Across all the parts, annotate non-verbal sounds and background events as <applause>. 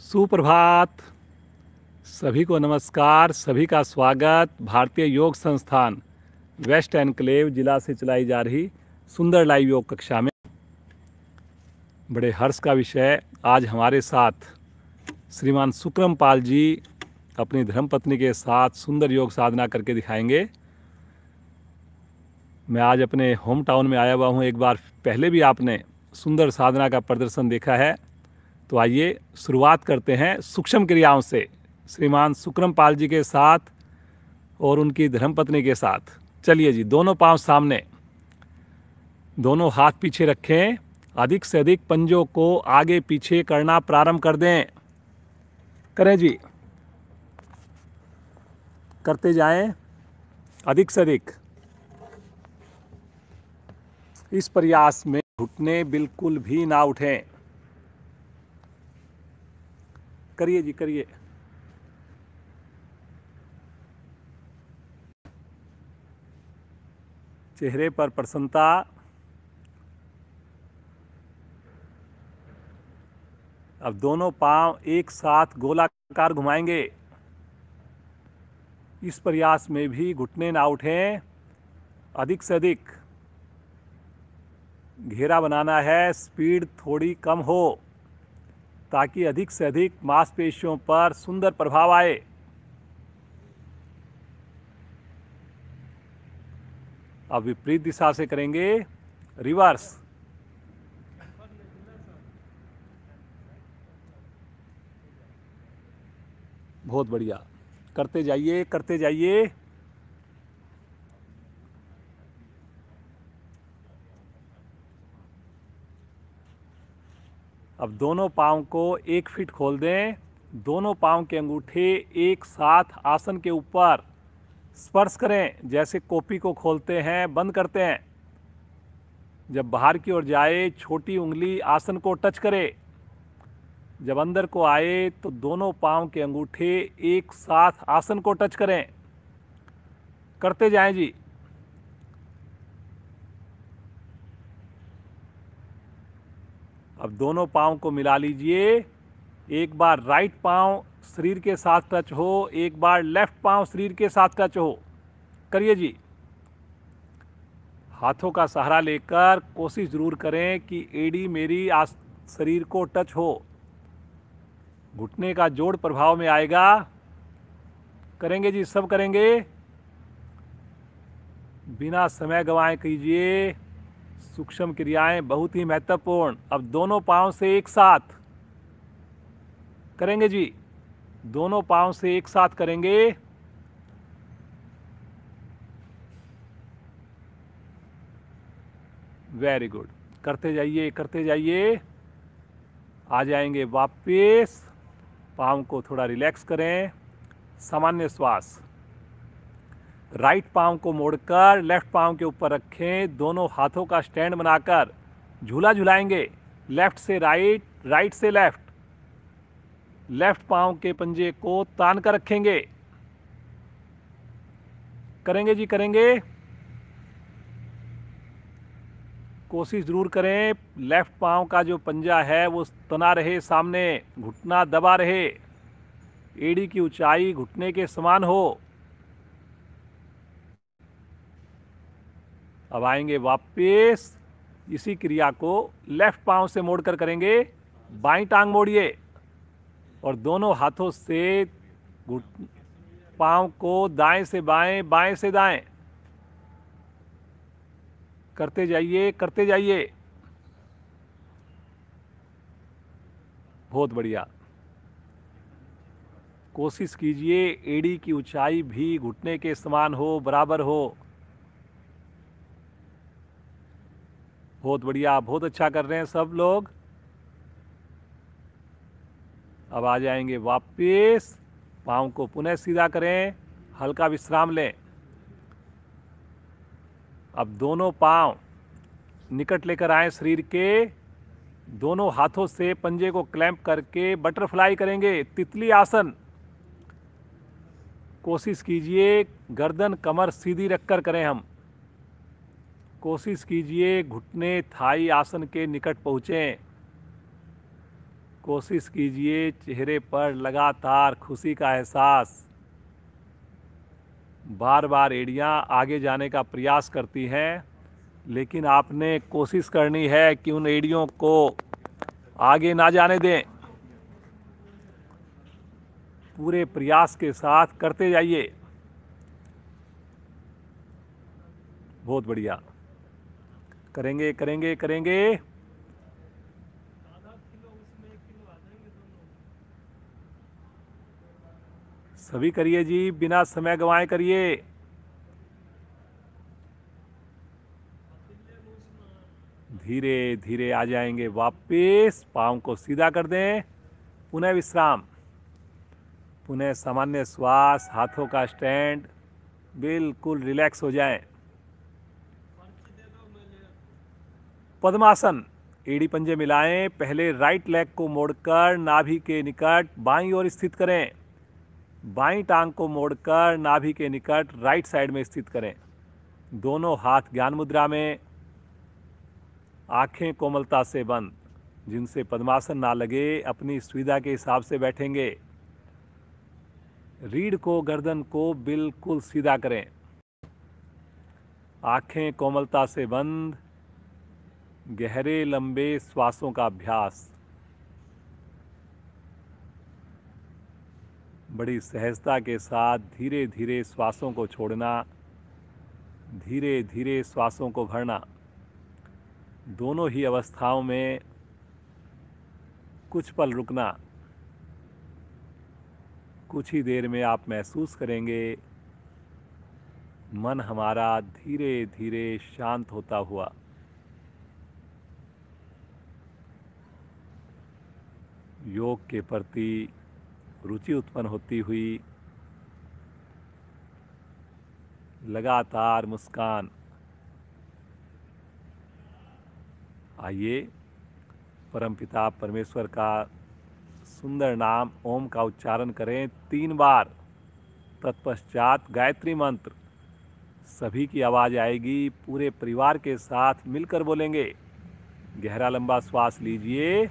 सुप्रभात सभी को नमस्कार सभी का स्वागत भारतीय योग संस्थान वेस्ट एनक्लेव जिला से चलाई जा रही सुंदर लाइव योग कक्षा में बड़े हर्ष का विषय आज हमारे साथ श्रीमान सुक्रम पाल जी अपनी धर्मपत्नी के साथ सुंदर योग साधना करके दिखाएंगे मैं आज अपने होम टाउन में आया हुआ हूँ एक बार पहले भी आपने सुंदर साधना का प्रदर्शन देखा है तो आइए शुरुआत करते हैं सूक्ष्म क्रियाओं से श्रीमान सुक्रम पाल जी के साथ और उनकी धर्मपत्नी के साथ चलिए जी दोनों पांव सामने दोनों हाथ पीछे रखें अधिक से अधिक पंजों को आगे पीछे करना प्रारंभ कर दें करें जी करते जाएं अधिक से अधिक इस प्रयास में घुटने बिल्कुल भी ना उठें करिए जी करिए चेहरे पर प्रसन्नता अब दोनों पांव एक साथ गोलाकार घुमाएंगे इस प्रयास में भी घुटने ना उठें अधिक से अधिक घेरा बनाना है स्पीड थोड़ी कम हो ताकि अधिक से अधिक मांसपेशियों पर सुंदर प्रभाव आए अब विपरीत दिशा से करेंगे रिवर्स बहुत बढ़िया करते जाइए करते जाइए अब दोनों पाँव को एक फीट खोल दें दोनों पाँव के अंगूठे एक साथ आसन के ऊपर स्पर्श करें जैसे कॉपी को खोलते हैं बंद करते हैं जब बाहर की ओर जाए छोटी उंगली आसन को टच करे जब अंदर को आए तो दोनों पाँव के अंगूठे एक साथ आसन को टच करें करते जाएं जी अब दोनों पाँव को मिला लीजिए एक बार राइट पाँव शरीर के साथ टच हो एक बार लेफ्ट पाँव शरीर के साथ टच हो करिए जी हाथों का सहारा लेकर कोशिश ज़रूर करें कि एडी मेरी आस शरीर को टच हो घुटने का जोड़ प्रभाव में आएगा करेंगे जी सब करेंगे बिना समय गंवाए कीजिए सूक्ष्म क्रियाएं बहुत ही महत्वपूर्ण अब दोनों पाँव से एक साथ करेंगे जी दोनों पाँव से एक साथ करेंगे वेरी गुड करते जाइए करते जाइए आ जाएंगे वापस पाँव को थोड़ा रिलैक्स करें सामान्य श्वास राइट पाँव को मोड़कर लेफ्ट पाँव के ऊपर रखें दोनों हाथों का स्टैंड बनाकर झूला झुलाएंगे लेफ्ट से राइट राइट से लेफ्ट लेफ्ट पाँव के पंजे को तान कर रखेंगे करेंगे जी करेंगे कोशिश ज़रूर करें लेफ़्ट पाँव का जो पंजा है वो तना रहे सामने घुटना दबा रहे एड़ी की ऊंचाई घुटने के समान हो अब आएंगे वापस इसी क्रिया को लेफ्ट पांव से मोड़ कर करेंगे बाई टांग मोड़िए और दोनों हाथों से घुट पाँव को दाएं से बाएं बाएं से दाएं करते जाइए करते जाइए बहुत बढ़िया कोशिश कीजिए एड़ी की ऊंचाई भी घुटने के समान हो बराबर हो बहुत बढ़िया आप बहुत अच्छा कर रहे हैं सब लोग अब आ जाएंगे वापस पाँव को पुनः सीधा करें हल्का विश्राम लें अब दोनों पाँव निकट लेकर आए शरीर के दोनों हाथों से पंजे को क्लैंप करके बटरफ्लाई करेंगे तितली आसन कोशिश कीजिए गर्दन कमर सीधी रखकर करें हम कोशिश कीजिए घुटने थाई आसन के निकट पहुँचें कोशिश कीजिए चेहरे पर लगातार खुशी का एहसास बार बार एड़ियाँ आगे जाने का प्रयास करती हैं लेकिन आपने कोशिश करनी है कि उन एड़ियों को आगे ना जाने दें पूरे प्रयास के साथ करते जाइए बहुत बढ़िया करेंगे करेंगे करेंगे सभी करिए जी बिना समय गंवाए करिए धीरे धीरे आ जाएंगे वापस पाँव को सीधा कर दें पुनः विश्राम पुनः सामान्य श्वास हाथों का स्टैंड बिल्कुल रिलैक्स हो जाएं पद्मासन एड़ी पंजे मिलाएं पहले राइट लेग को मोड़कर नाभि के निकट बाईं ओर स्थित करें बाईं टांग को मोड़कर नाभि के निकट राइट साइड में स्थित करें दोनों हाथ ज्ञान मुद्रा में आंखें कोमलता से बंद जिनसे पद्मासन ना लगे अपनी सुविधा के हिसाब से बैठेंगे रीढ़ को गर्दन को बिल्कुल सीधा करें आंखें कोमलता से बंद गहरे लंबे श्वासों का अभ्यास बड़ी सहजता के साथ धीरे धीरे श्वासों को छोड़ना धीरे धीरे श्वासों को भरना दोनों ही अवस्थाओं में कुछ पल रुकना कुछ ही देर में आप महसूस करेंगे मन हमारा धीरे धीरे शांत होता हुआ योग के प्रति रुचि उत्पन्न होती हुई लगातार मुस्कान आइए परमपिता परमेश्वर का सुंदर नाम ओम का उच्चारण करें तीन बार तत्पश्चात गायत्री मंत्र सभी की आवाज़ आएगी पूरे परिवार के साथ मिलकर बोलेंगे गहरा लंबा श्वास लीजिए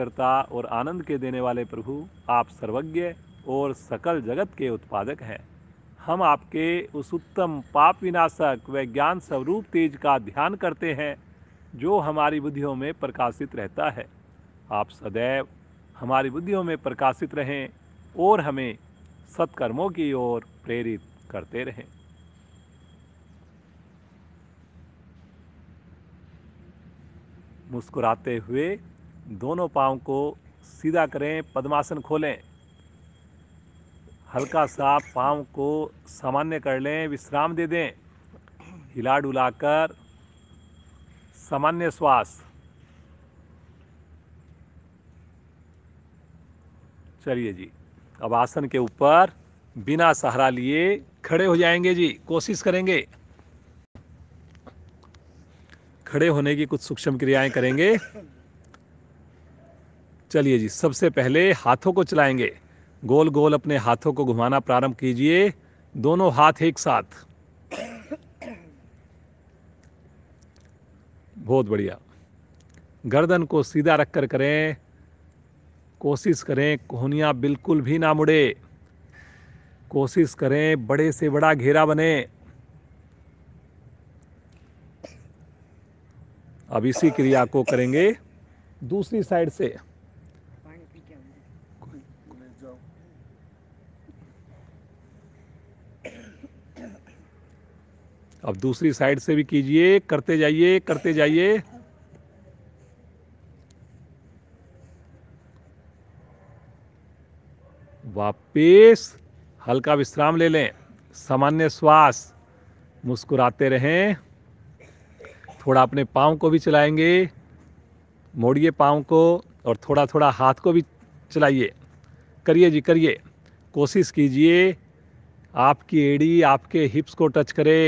सृष्टिकर्ता और आनंद के देने वाले प्रभु आप सर्वज्ञ और सकल जगत के उत्पादक हैं हम आपके उस उत्तम पाप विनाशक व ज्ञान स्वरूप तेज का ध्यान करते हैं जो हमारी बुद्धियों में प्रकाशित रहता है आप सदैव हमारी बुद्धियों में प्रकाशित रहें और हमें सत्कर्मों की ओर प्रेरित करते रहें मुस्कुराते हुए दोनों पाँव को सीधा करें पद्मासन खोलें हल्का सा पाँव को सामान्य कर लें विश्राम दे दें हिला डुलाकर सामान्य श्वास चलिए जी अब आसन के ऊपर बिना सहारा लिए खड़े हो जाएंगे जी कोशिश करेंगे खड़े होने की कुछ सूक्ष्म क्रियाएं करेंगे चलिए जी सबसे पहले हाथों को चलाएंगे गोल गोल अपने हाथों को घुमाना प्रारंभ कीजिए दोनों हाथ एक साथ बहुत बढ़िया गर्दन को सीधा रख कर करें कोशिश करें कोहनियाँ बिल्कुल भी ना मुड़े कोशिश करें बड़े से बड़ा घेरा बने अब इसी क्रिया को करेंगे दूसरी साइड से अब दूसरी साइड से भी कीजिए करते जाइए करते जाइए वापस हल्का विश्राम ले लें सामान्य श्वास मुस्कुराते रहें थोड़ा अपने पाँव को भी चलाएंगे मोड़िए पाँव को और थोड़ा थोड़ा हाथ को भी चलाइए करिए जी करिए कोशिश कीजिए आपकी एड़ी आपके हिप्स को टच करे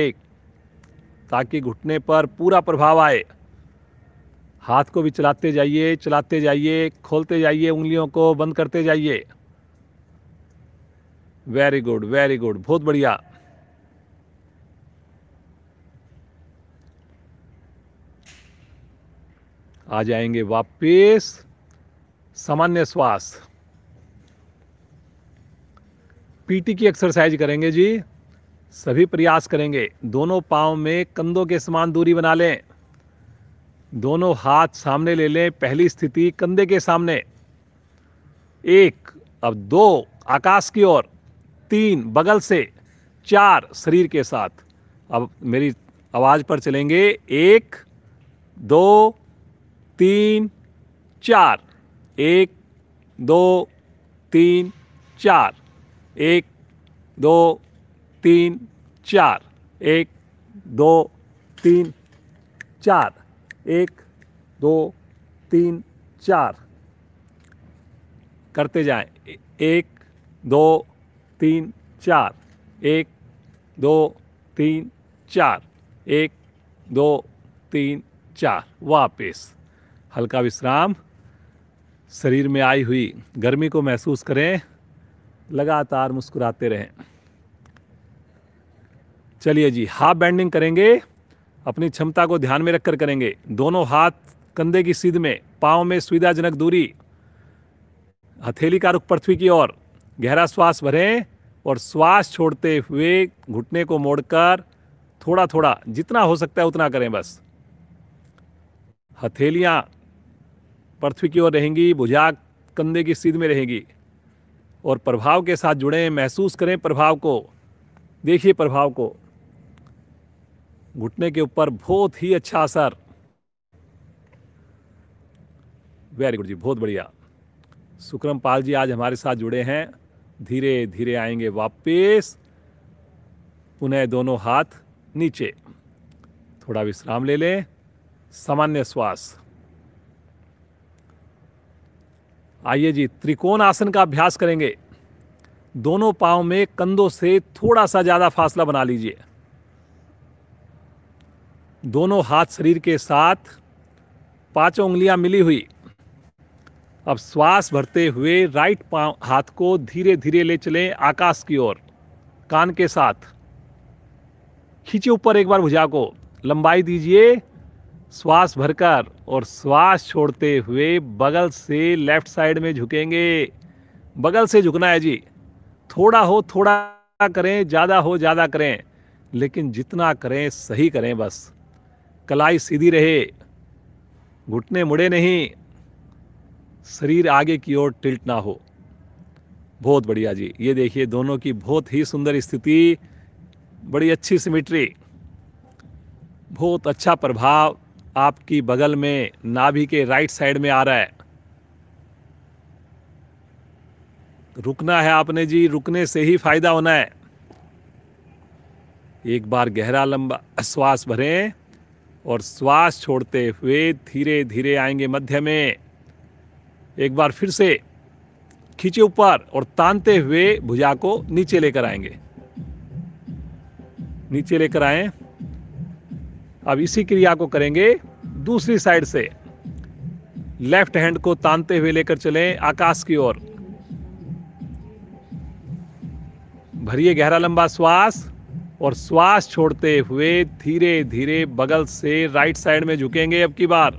ताकि घुटने पर पूरा प्रभाव आए हाथ को भी चलाते जाइए चलाते जाइए खोलते जाइए उंगलियों को बंद करते जाइए वेरी गुड वेरी गुड बहुत बढ़िया आ जाएंगे वापस सामान्य श्वास पीटी की एक्सरसाइज करेंगे जी सभी प्रयास करेंगे दोनों पाँव में कंधों के समान दूरी बना लें दोनों हाथ सामने ले लें पहली स्थिति कंधे के सामने एक अब दो आकाश की ओर तीन बगल से चार शरीर के साथ अब मेरी आवाज़ पर चलेंगे एक दो तीन चार एक दो तीन चार एक दो तीन चार एक दो तीन चार एक दो तीन चार करते जाएं एक दो तीन चार एक दो तीन चार एक दो तीन चार वापस हल्का विश्राम शरीर में आई हुई गर्मी को महसूस करें लगातार मुस्कुराते रहें चलिए जी हाफ बैंडिंग करेंगे अपनी क्षमता को ध्यान में रखकर करेंगे दोनों हाथ कंधे की सीध में पाँव में सुविधाजनक दूरी हथेली का रुख पृथ्वी की ओर गहरा श्वास भरें और श्वास छोड़ते हुए घुटने को मोड़कर थोड़ा थोड़ा जितना हो सकता है उतना करें बस हथेलियाँ पृथ्वी की ओर रहेंगी भुजा कंधे की सीध में रहेगी और प्रभाव के साथ जुड़ें महसूस करें प्रभाव को देखिए प्रभाव को घुटने के ऊपर बहुत ही अच्छा असर वेरी गुड जी बहुत बढ़िया सुक्रम पाल जी आज हमारे साथ जुड़े हैं धीरे धीरे आएंगे वापस पुनः दोनों हाथ नीचे थोड़ा विश्राम ले लें सामान्य श्वास आइए जी त्रिकोण आसन का अभ्यास करेंगे दोनों पाँव में कंधों से थोड़ा सा ज़्यादा फासला बना लीजिए दोनों हाथ शरीर के साथ पांचों उंगलियां मिली हुई अब श्वास भरते हुए राइट हाथ को धीरे धीरे ले चलें आकाश की ओर कान के साथ खींचे ऊपर एक बार भुजा को लंबाई दीजिए श्वास भरकर और श्वास छोड़ते हुए बगल से लेफ्ट साइड में झुकेंगे बगल से झुकना है जी थोड़ा हो थोड़ा करें ज़्यादा हो ज़्यादा करें लेकिन जितना करें सही करें बस कलाई सीधी रहे घुटने मुड़े नहीं शरीर आगे की ओर टिल्ट ना हो बहुत बढ़िया जी ये देखिए दोनों की बहुत ही सुंदर स्थिति बड़ी अच्छी सिमिट्री बहुत अच्छा प्रभाव आपकी बगल में नाभि के राइट साइड में आ रहा है रुकना है आपने जी रुकने से ही फायदा होना है एक बार गहरा लंबा श्वास भरें और श्वास छोड़ते हुए धीरे धीरे आएंगे मध्य में एक बार फिर से खींचे ऊपर और तानते हुए भुजा को नीचे लेकर आएंगे नीचे लेकर आए अब इसी क्रिया को करेंगे दूसरी साइड से लेफ्ट हैंड को तानते हुए लेकर चलें आकाश की ओर भरिए गहरा लंबा श्वास और श्वास छोड़ते हुए धीरे धीरे बगल से राइट साइड में झुकेंगे अब की बार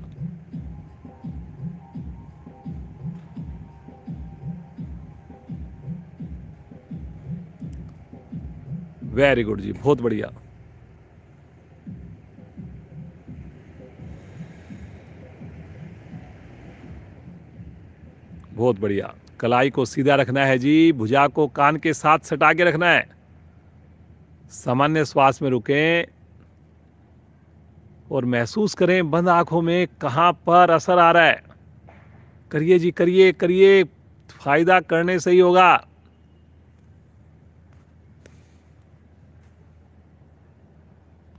वेरी गुड जी बहुत बढ़िया बहुत बढ़िया कलाई को सीधा रखना है जी भुजा को कान के साथ सटा के रखना है सामान्य श्वास में रुकें और महसूस करें बंद आँखों में कहाँ पर असर आ रहा है करिए जी करिए करिए फ़ायदा करने से ही होगा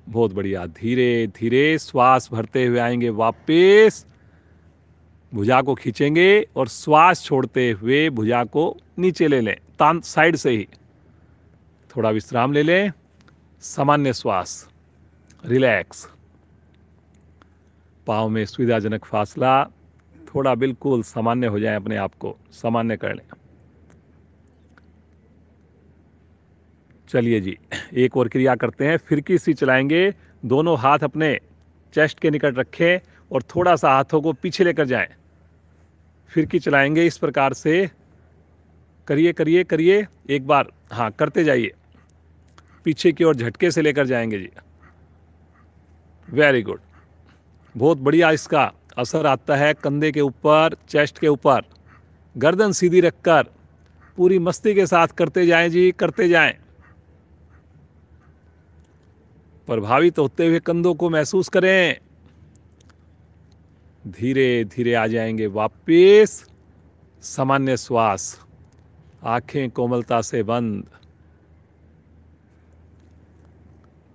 बहुत बढ़िया धीरे धीरे श्वास भरते हुए आएंगे वापस भुजा को खींचेंगे और श्वास छोड़ते हुए भुजा को नीचे ले लें तान साइड से ही थोड़ा विश्राम ले लें सामान्य श्वास रिलैक्स पाँव में सुविधाजनक फासला थोड़ा बिल्कुल सामान्य हो जाए अपने आप को सामान्य कर लें चलिए जी एक और क्रिया करते हैं फिरकी सी चलाएंगे दोनों हाथ अपने चेस्ट के निकट रखें और थोड़ा सा हाथों को पीछे लेकर जाएं फिरकी चलाएंगे इस प्रकार से करिए करिए करिए एक बार हाँ करते जाइए पीछे की ओर झटके से लेकर जाएंगे जी वेरी गुड बहुत बढ़िया इसका असर आता है कंधे के ऊपर चेस्ट के ऊपर गर्दन सीधी रखकर पूरी मस्ती के साथ करते जाएं जी करते जाएं प्रभावित होते हुए कंधों को महसूस करें धीरे धीरे आ जाएंगे वापस सामान्य श्वास आंखें कोमलता से बंद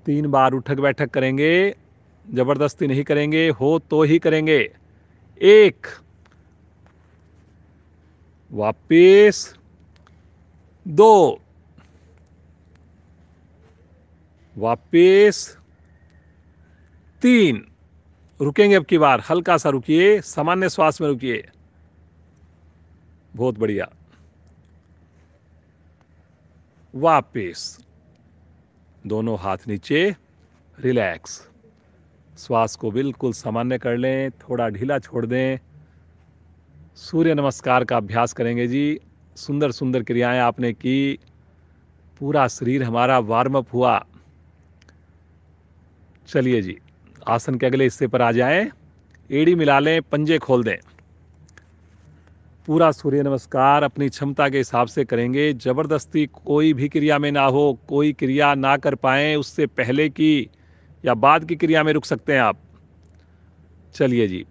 तीन बार उठक बैठक करेंगे ज़बरदस्ती नहीं करेंगे हो तो ही करेंगे एक वापिस दो वापिस तीन रुकेंगे अब की बार हल्का सा रुकिए सामान्य श्वास में रुकिए बहुत बढ़िया वापिस दोनों हाथ नीचे रिलैक्स श्वास को बिल्कुल सामान्य कर लें थोड़ा ढीला छोड़ दें सूर्य नमस्कार का अभ्यास करेंगे जी सुंदर सुंदर क्रियाएं आपने की पूरा शरीर हमारा वार्म अप हुआ चलिए जी आसन के अगले हिस्से पर आ जाएं एड़ी मिला लें पंजे खोल दें पूरा सूर्य नमस्कार अपनी क्षमता के हिसाब से करेंगे ज़बरदस्ती कोई भी क्रिया में ना हो कोई क्रिया ना कर पाए उससे पहले की या बाद की क्रिया में रुक सकते हैं आप चलिए जी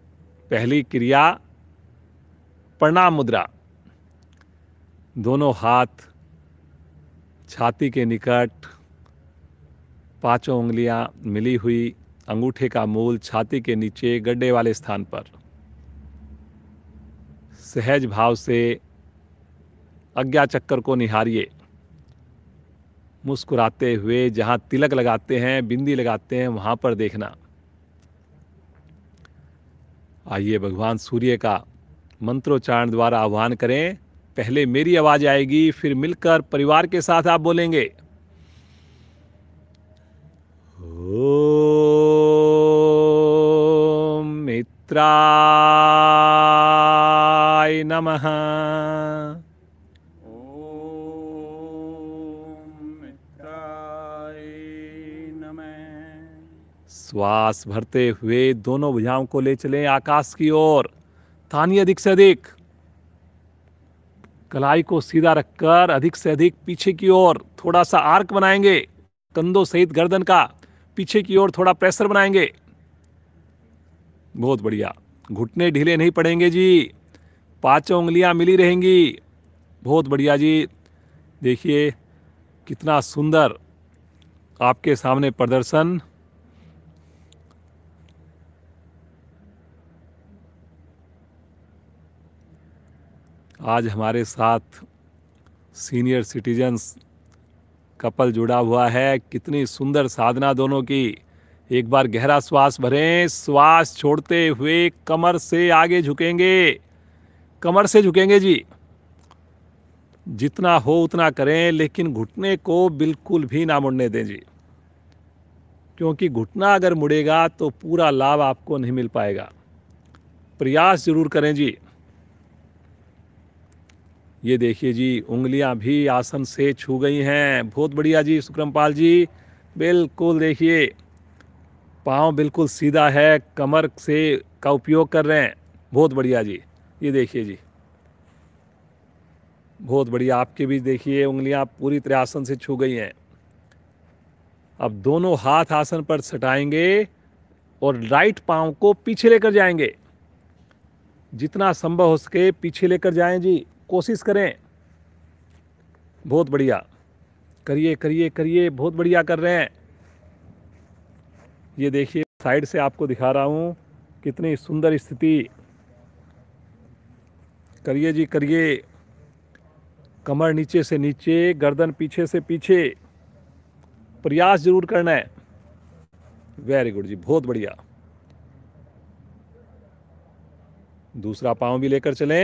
पहली क्रिया प्रणाम मुद्रा दोनों हाथ छाती के निकट पांचों उंगलियां मिली हुई अंगूठे का मूल छाती के नीचे गड्ढे वाले स्थान पर सहज भाव से अज्ञा चक्कर को निहारिए मुस्कुराते हुए जहाँ तिलक लगाते हैं बिंदी लगाते हैं वहाँ पर देखना आइए भगवान सूर्य का मंत्रोच्चारण द्वारा आह्वान करें पहले मेरी आवाज़ आएगी फिर मिलकर परिवार के साथ आप बोलेंगे ओ मित्रा नमः श्वास भरते हुए दोनों भुजाओं को ले चले आकाश की ओर थानी अधिक से अधिक कलाई को सीधा रखकर अधिक से अधिक पीछे की ओर थोड़ा सा आर्क बनाएंगे कंधों सहित गर्दन का पीछे की ओर थोड़ा प्रेशर बनाएंगे बहुत बढ़िया घुटने ढीले नहीं पड़ेंगे जी पाँचों उंगलियां मिली रहेंगी बहुत बढ़िया जी देखिए कितना सुंदर आपके सामने प्रदर्शन आज हमारे साथ सीनियर सिटीजन्स कपल जुड़ा हुआ है कितनी सुंदर साधना दोनों की एक बार गहरा श्वास भरें श्वास छोड़ते हुए कमर से आगे झुकेंगे कमर से झुकेंगे जी जितना हो उतना करें लेकिन घुटने को बिल्कुल भी ना मुड़ने दें जी क्योंकि घुटना अगर मुड़ेगा तो पूरा लाभ आपको नहीं मिल पाएगा प्रयास ज़रूर करें जी ये देखिए जी उंगलियां भी आसन से छू गई हैं बहुत बढ़िया जी सुक्रमपाल जी बिल्कुल देखिए पाँव बिल्कुल सीधा है कमर से का उपयोग कर रहे हैं बहुत बढ़िया जी ये देखिए जी बहुत बढ़िया आपके भी देखिए उंगलियां पूरी तरह आसन से छू गई हैं अब दोनों हाथ आसन पर सटाएंगे और राइट पांव को पीछे लेकर जाएंगे जितना संभव हो सके पीछे लेकर जाएं जी कोशिश करें बहुत बढ़िया करिए करिए करिए बहुत बढ़िया कर रहे हैं ये देखिए साइड से आपको दिखा रहा हूँ कितनी सुंदर स्थिति करिए जी करिए कमर नीचे से नीचे गर्दन पीछे से पीछे प्रयास जरूर करना है वेरी गुड जी बहुत बढ़िया दूसरा पांव भी लेकर चलें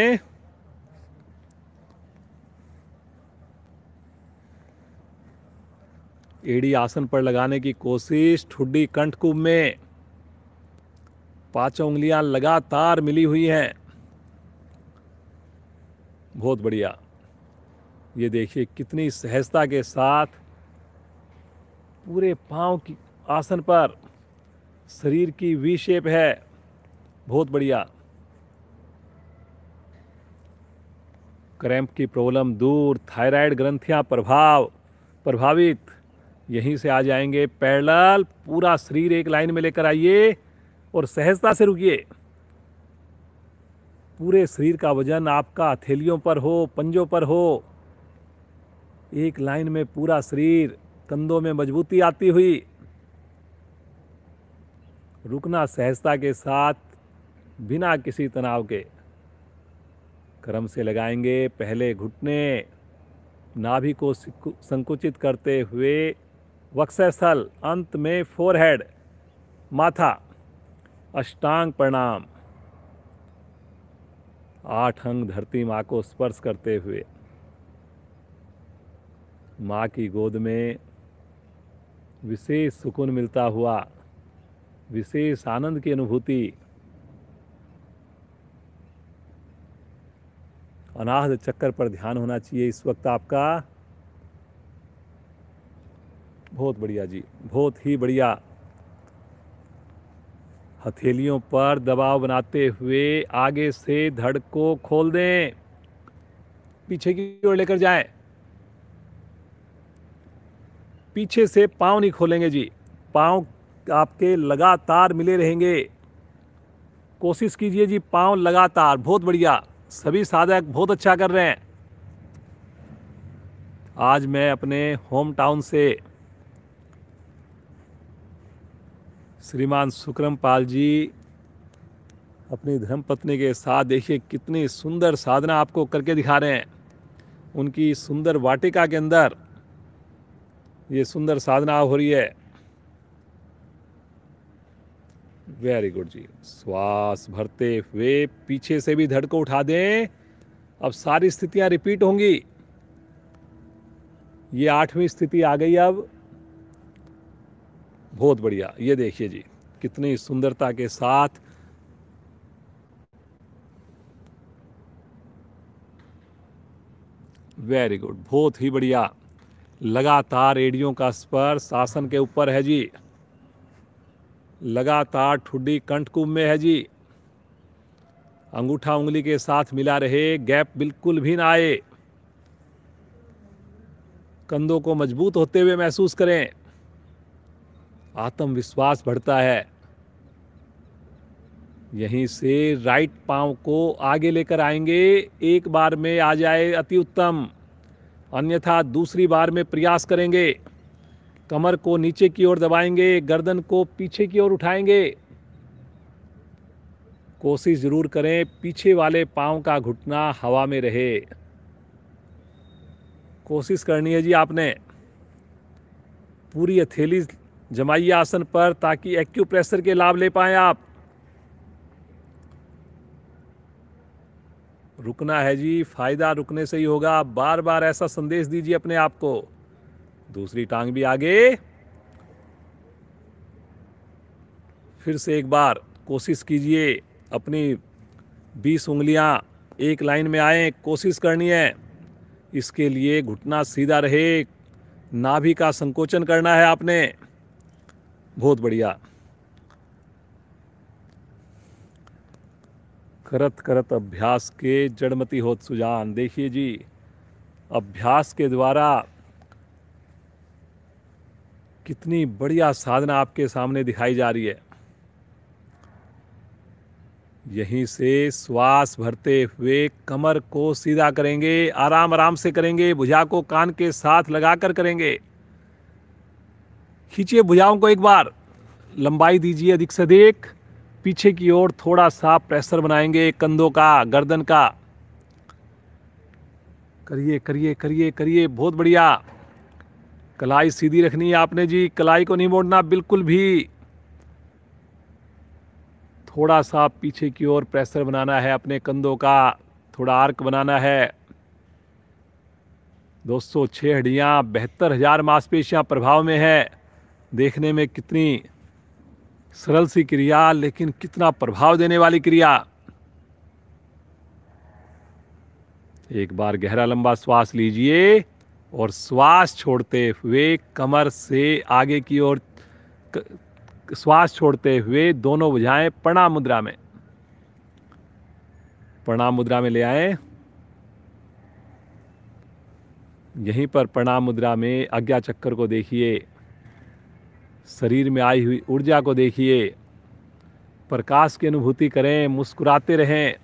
एड़ी आसन पर लगाने की कोशिश ठुड्डी कंठ में पांचों उंगलियां लगातार मिली हुई हैं बहुत बढ़िया ये देखिए कितनी सहजता के साथ पूरे पाँव की आसन पर शरीर की वी शेप है बहुत बढ़िया क्रैम्प की प्रॉब्लम दूर थायराइड ग्रंथियां प्रभाव प्रभावित यहीं से आ जाएंगे पैरल पूरा शरीर एक लाइन में लेकर आइए और सहजता से रुकिए पूरे शरीर का वजन आपका हथेलियों पर हो पंजों पर हो एक लाइन में पूरा शरीर कंधों में मजबूती आती हुई रुकना सहजता के साथ बिना किसी तनाव के क्रम से लगाएंगे पहले घुटने नाभि को संकुचित करते हुए वक्षस्थल अंत में फोरहेड माथा अष्टांग प्रणाम आठ अंग धरती माँ को स्पर्श करते हुए माँ की गोद में विशेष सुकून मिलता हुआ विशेष आनंद की अनुभूति अनाहद चक्कर पर ध्यान होना चाहिए इस वक्त आपका बहुत बढ़िया जी बहुत ही बढ़िया हथेलियों पर दबाव बनाते हुए आगे से धड़ को खोल दें पीछे की ओर लेकर जाए पीछे से पाँव नहीं खोलेंगे जी पाँव आपके लगातार मिले रहेंगे कोशिश कीजिए जी पाँव लगातार बहुत बढ़िया सभी साधक बहुत अच्छा कर रहे हैं आज मैं अपने होम टाउन से श्रीमान सुक्रम पाल जी अपनी धर्मपत्नी के साथ देखिए कितनी सुंदर साधना आपको करके दिखा रहे हैं उनकी सुंदर वाटिका के अंदर ये सुंदर साधना हो रही है वेरी गुड जी श्वास भरते हुए पीछे से भी धड़ को उठा दें अब सारी स्थितियां रिपीट होंगी ये आठवीं स्थिति आ गई अब बहुत बढ़िया ये देखिए जी कितनी सुंदरता के साथ वेरी गुड बहुत ही बढ़िया लगातार एडियो का स्पर शासन के ऊपर है जी लगातार ठुड्डी कंठकुंभ में है जी अंगूठा उंगली के साथ मिला रहे गैप बिल्कुल भी ना आए कंधों को मजबूत होते हुए महसूस करें आत्मविश्वास बढ़ता है यहीं से राइट पांव को आगे लेकर आएंगे एक बार में आ जाए अति उत्तम अन्यथा दूसरी बार में प्रयास करेंगे कमर को नीचे की ओर दबाएंगे गर्दन को पीछे की ओर उठाएंगे कोशिश ज़रूर करें पीछे वाले पांव का घुटना हवा में रहे कोशिश करनी है जी आपने पूरी हथेली जमाइए आसन पर ताकि एक्यूप्रेशर के लाभ ले पाएं आप रुकना है जी फायदा रुकने से ही होगा बार बार ऐसा संदेश दीजिए अपने आप को दूसरी टांग भी आगे फिर से एक बार कोशिश कीजिए अपनी बीस उंगलियां एक लाइन में आए कोशिश करनी है इसके लिए घुटना सीधा रहे नाभि का संकोचन करना है आपने बहुत बढ़िया करत करत अभ्यास के जड़मती होत सुजान देखिए जी अभ्यास के द्वारा कितनी बढ़िया साधना आपके सामने दिखाई जा रही है यहीं से श्वास भरते हुए कमर को सीधा करेंगे आराम आराम से करेंगे भुजा को कान के साथ लगाकर करेंगे खींचिए भुजाओं को एक बार लंबाई दीजिए अधिक से अधिक पीछे की ओर थोड़ा सा प्रेशर बनाएंगे कंधों का गर्दन का करिए करिए करिए करिए बहुत बढ़िया कलाई सीधी रखनी है आपने जी कलाई को नहीं मोड़ना बिल्कुल भी थोड़ा सा पीछे की ओर प्रेशर बनाना है अपने कंधों का थोड़ा आर्क बनाना है 206 हड्डियाँ बहत्तर हज़ार मांसपेशियाँ प्रभाव में है देखने में कितनी सरल सी क्रिया लेकिन कितना प्रभाव देने वाली क्रिया एक बार गहरा लंबा श्वास लीजिए और श्वास छोड़ते हुए कमर से आगे की ओर श्वास छोड़ते हुए दोनों बुझाएं प्रणाम मुद्रा में प्रणाम मुद्रा में ले आए यहीं पर प्रणाम मुद्रा में आज्ञा चक्कर को देखिए शरीर में आई हुई ऊर्जा को देखिए प्रकाश की अनुभूति करें मुस्कुराते रहें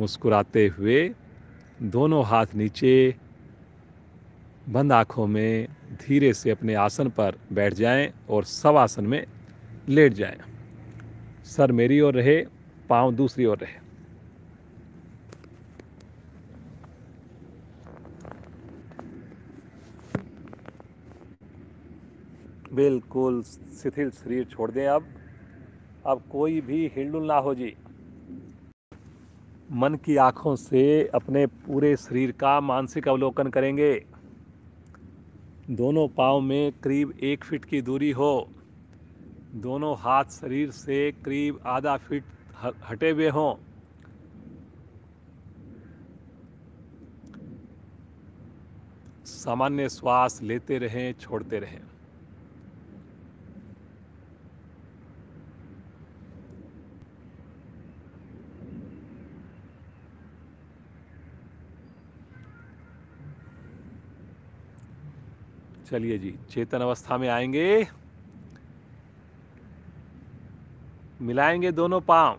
मुस्कुराते हुए दोनों हाथ नीचे बंद आँखों में धीरे से अपने आसन पर बैठ जाएं और सब आसन में लेट जाएं। सर मेरी ओर रहे पांव दूसरी ओर रहे बिल्कुल शिथिल शरीर छोड़ दें अब अब कोई भी हिलडुल ना हो जी मन की आँखों से अपने पूरे शरीर का मानसिक अवलोकन करेंगे दोनों पाँव में करीब एक फीट की दूरी हो दोनों हाथ शरीर से करीब आधा फीट हटे हुए हों सामान्य श्वास लेते रहें छोड़ते रहें चलिए जी चेतन अवस्था में आएंगे मिलाएंगे दोनों पांव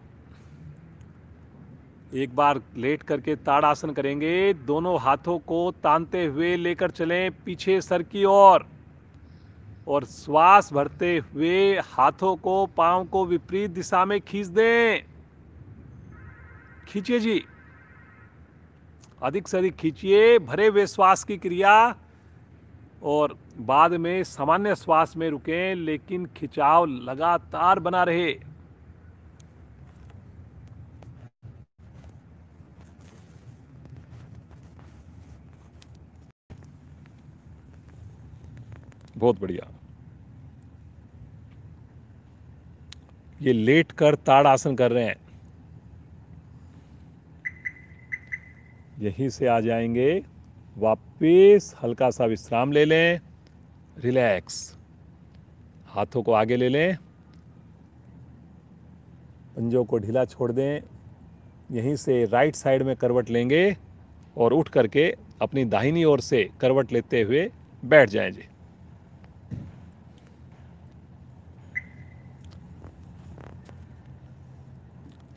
एक बार लेट करके ताड़ासन करेंगे दोनों हाथों को तानते हुए लेकर चलें पीछे सर की ओर और, श्वास भरते हुए हाथों को पांव को विपरीत दिशा में खींच दें खींचिए जी अधिक से अधिक खींचिए भरे हुए श्वास की क्रिया और बाद में सामान्य श्वास में रुकें लेकिन खिंचाव लगातार बना रहे बहुत बढ़िया ये लेट कर ताड़ आसन कर रहे हैं यहीं से आ जाएंगे वापस हल्का सा विश्राम ले लें रिलैक्स हाथों को आगे ले लें पंजों को ढीला छोड़ दें यहीं से राइट साइड में करवट लेंगे और उठ करके अपनी दाहिनी ओर से करवट लेते हुए बैठ जाएं जी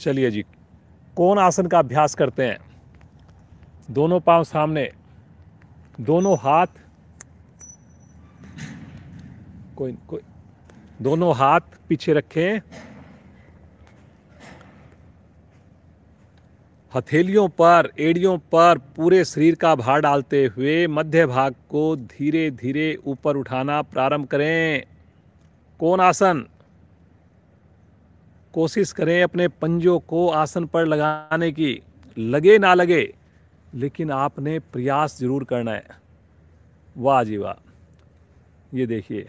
चलिए जी कौन आसन का अभ्यास करते हैं दोनों पांव सामने दोनों हाथ कोई कोई दोनों हाथ पीछे रखें हथेलियों पर एड़ियों पर पूरे शरीर का भार डालते हुए मध्य भाग को धीरे धीरे ऊपर उठाना प्रारंभ करें कौन आसन कोशिश करें अपने पंजों को आसन पर लगाने की लगे ना लगे लेकिन आपने प्रयास ज़रूर करना है वाह जी वाह ये देखिए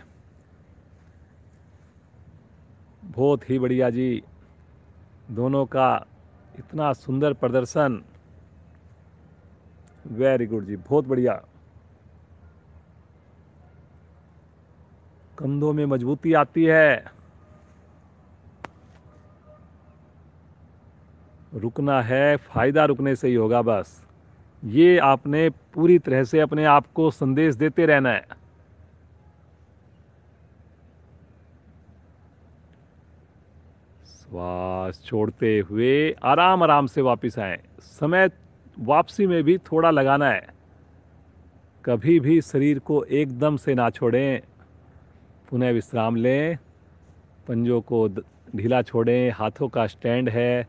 बहुत ही बढ़िया जी दोनों का इतना सुंदर प्रदर्शन वेरी गुड जी बहुत बढ़िया कंधों में मजबूती आती है रुकना है फ़ायदा रुकने से ही होगा बस ये आपने पूरी तरह से अपने आप को संदेश देते रहना है श्वास छोड़ते हुए आराम आराम से वापस आए समय वापसी में भी थोड़ा लगाना है कभी भी शरीर को एकदम से ना छोड़ें पुनः विश्राम लें पंजों को ढीला छोड़ें हाथों का स्टैंड है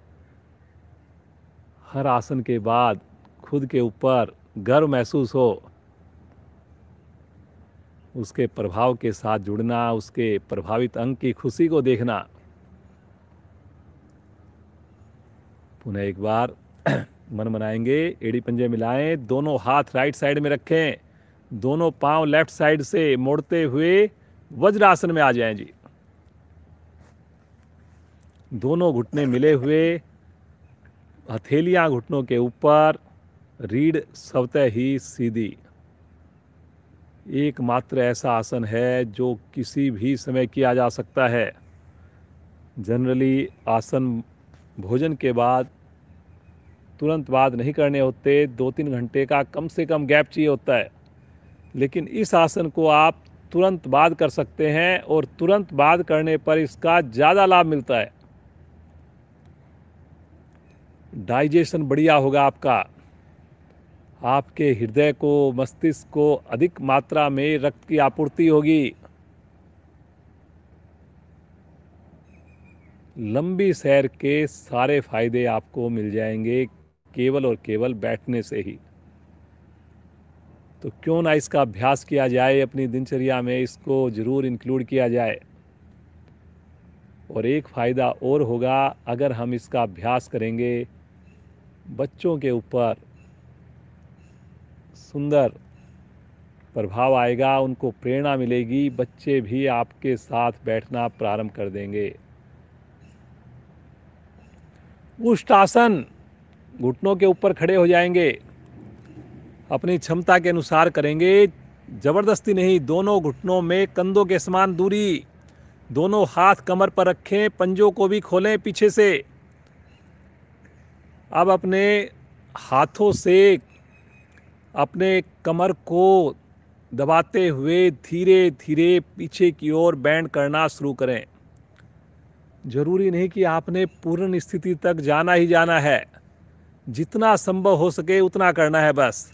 हर आसन के बाद खुद के ऊपर गर्व महसूस हो उसके प्रभाव के साथ जुड़ना उसके प्रभावित अंग की खुशी को देखना पुनः एक बार <clears throat> मन मनाएंगे एड़ी पंजे मिलाएं दोनों हाथ राइट साइड में रखें दोनों पांव लेफ्ट साइड से मोड़ते हुए वज्रासन में आ जाएं जी दोनों घुटने मिले हुए हथेलियां घुटनों के ऊपर रीढ़ स्वतः ही सीधी एकमात्र ऐसा आसन है जो किसी भी समय किया जा सकता है जनरली आसन भोजन के बाद तुरंत बाद नहीं करने होते दो तीन घंटे का कम से कम गैप चाहिए होता है लेकिन इस आसन को आप तुरंत बाद कर सकते हैं और तुरंत बाद करने पर इसका ज़्यादा लाभ मिलता है डाइजेशन बढ़िया होगा आपका आपके हृदय को मस्तिष्क को अधिक मात्रा में रक्त की आपूर्ति होगी लंबी सैर के सारे फायदे आपको मिल जाएंगे केवल और केवल बैठने से ही तो क्यों ना इसका अभ्यास किया जाए अपनी दिनचर्या में इसको ज़रूर इंक्लूड किया जाए और एक फ़ायदा और होगा अगर हम इसका अभ्यास करेंगे बच्चों के ऊपर सुंदर प्रभाव आएगा उनको प्रेरणा मिलेगी बच्चे भी आपके साथ बैठना प्रारंभ कर देंगे उष्टासन घुटनों के ऊपर खड़े हो जाएंगे अपनी क्षमता के अनुसार करेंगे ज़बरदस्ती नहीं दोनों घुटनों में कंधों के समान दूरी दोनों हाथ कमर पर रखें पंजों को भी खोलें पीछे से अब अपने हाथों से अपने कमर को दबाते हुए धीरे धीरे पीछे की ओर बैंड करना शुरू करें जरूरी नहीं कि आपने पूर्ण स्थिति तक जाना ही जाना है जितना संभव हो सके उतना करना है बस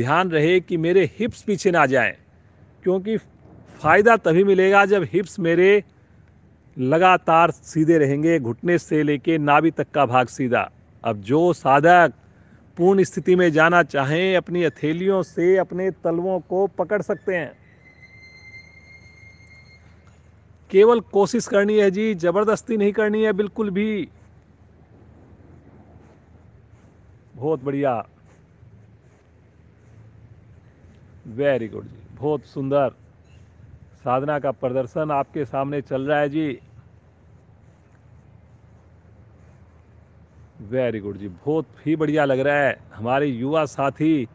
ध्यान रहे कि मेरे हिप्स पीछे ना जाएं क्योंकि फ़ायदा तभी मिलेगा जब हिप्स मेरे लगातार सीधे रहेंगे घुटने से लेके नाभि तक का भाग सीधा अब जो साधक पूर्ण स्थिति में जाना चाहें अपनी हथेलियों से अपने तलवों को पकड़ सकते हैं केवल कोशिश करनी है जी ज़बरदस्ती नहीं करनी है बिल्कुल भी बहुत बढ़िया वेरी गुड जी बहुत सुंदर साधना का प्रदर्शन आपके सामने चल रहा है जी वेरी गुड जी बहुत ही बढ़िया लग रहा है हमारे युवा साथी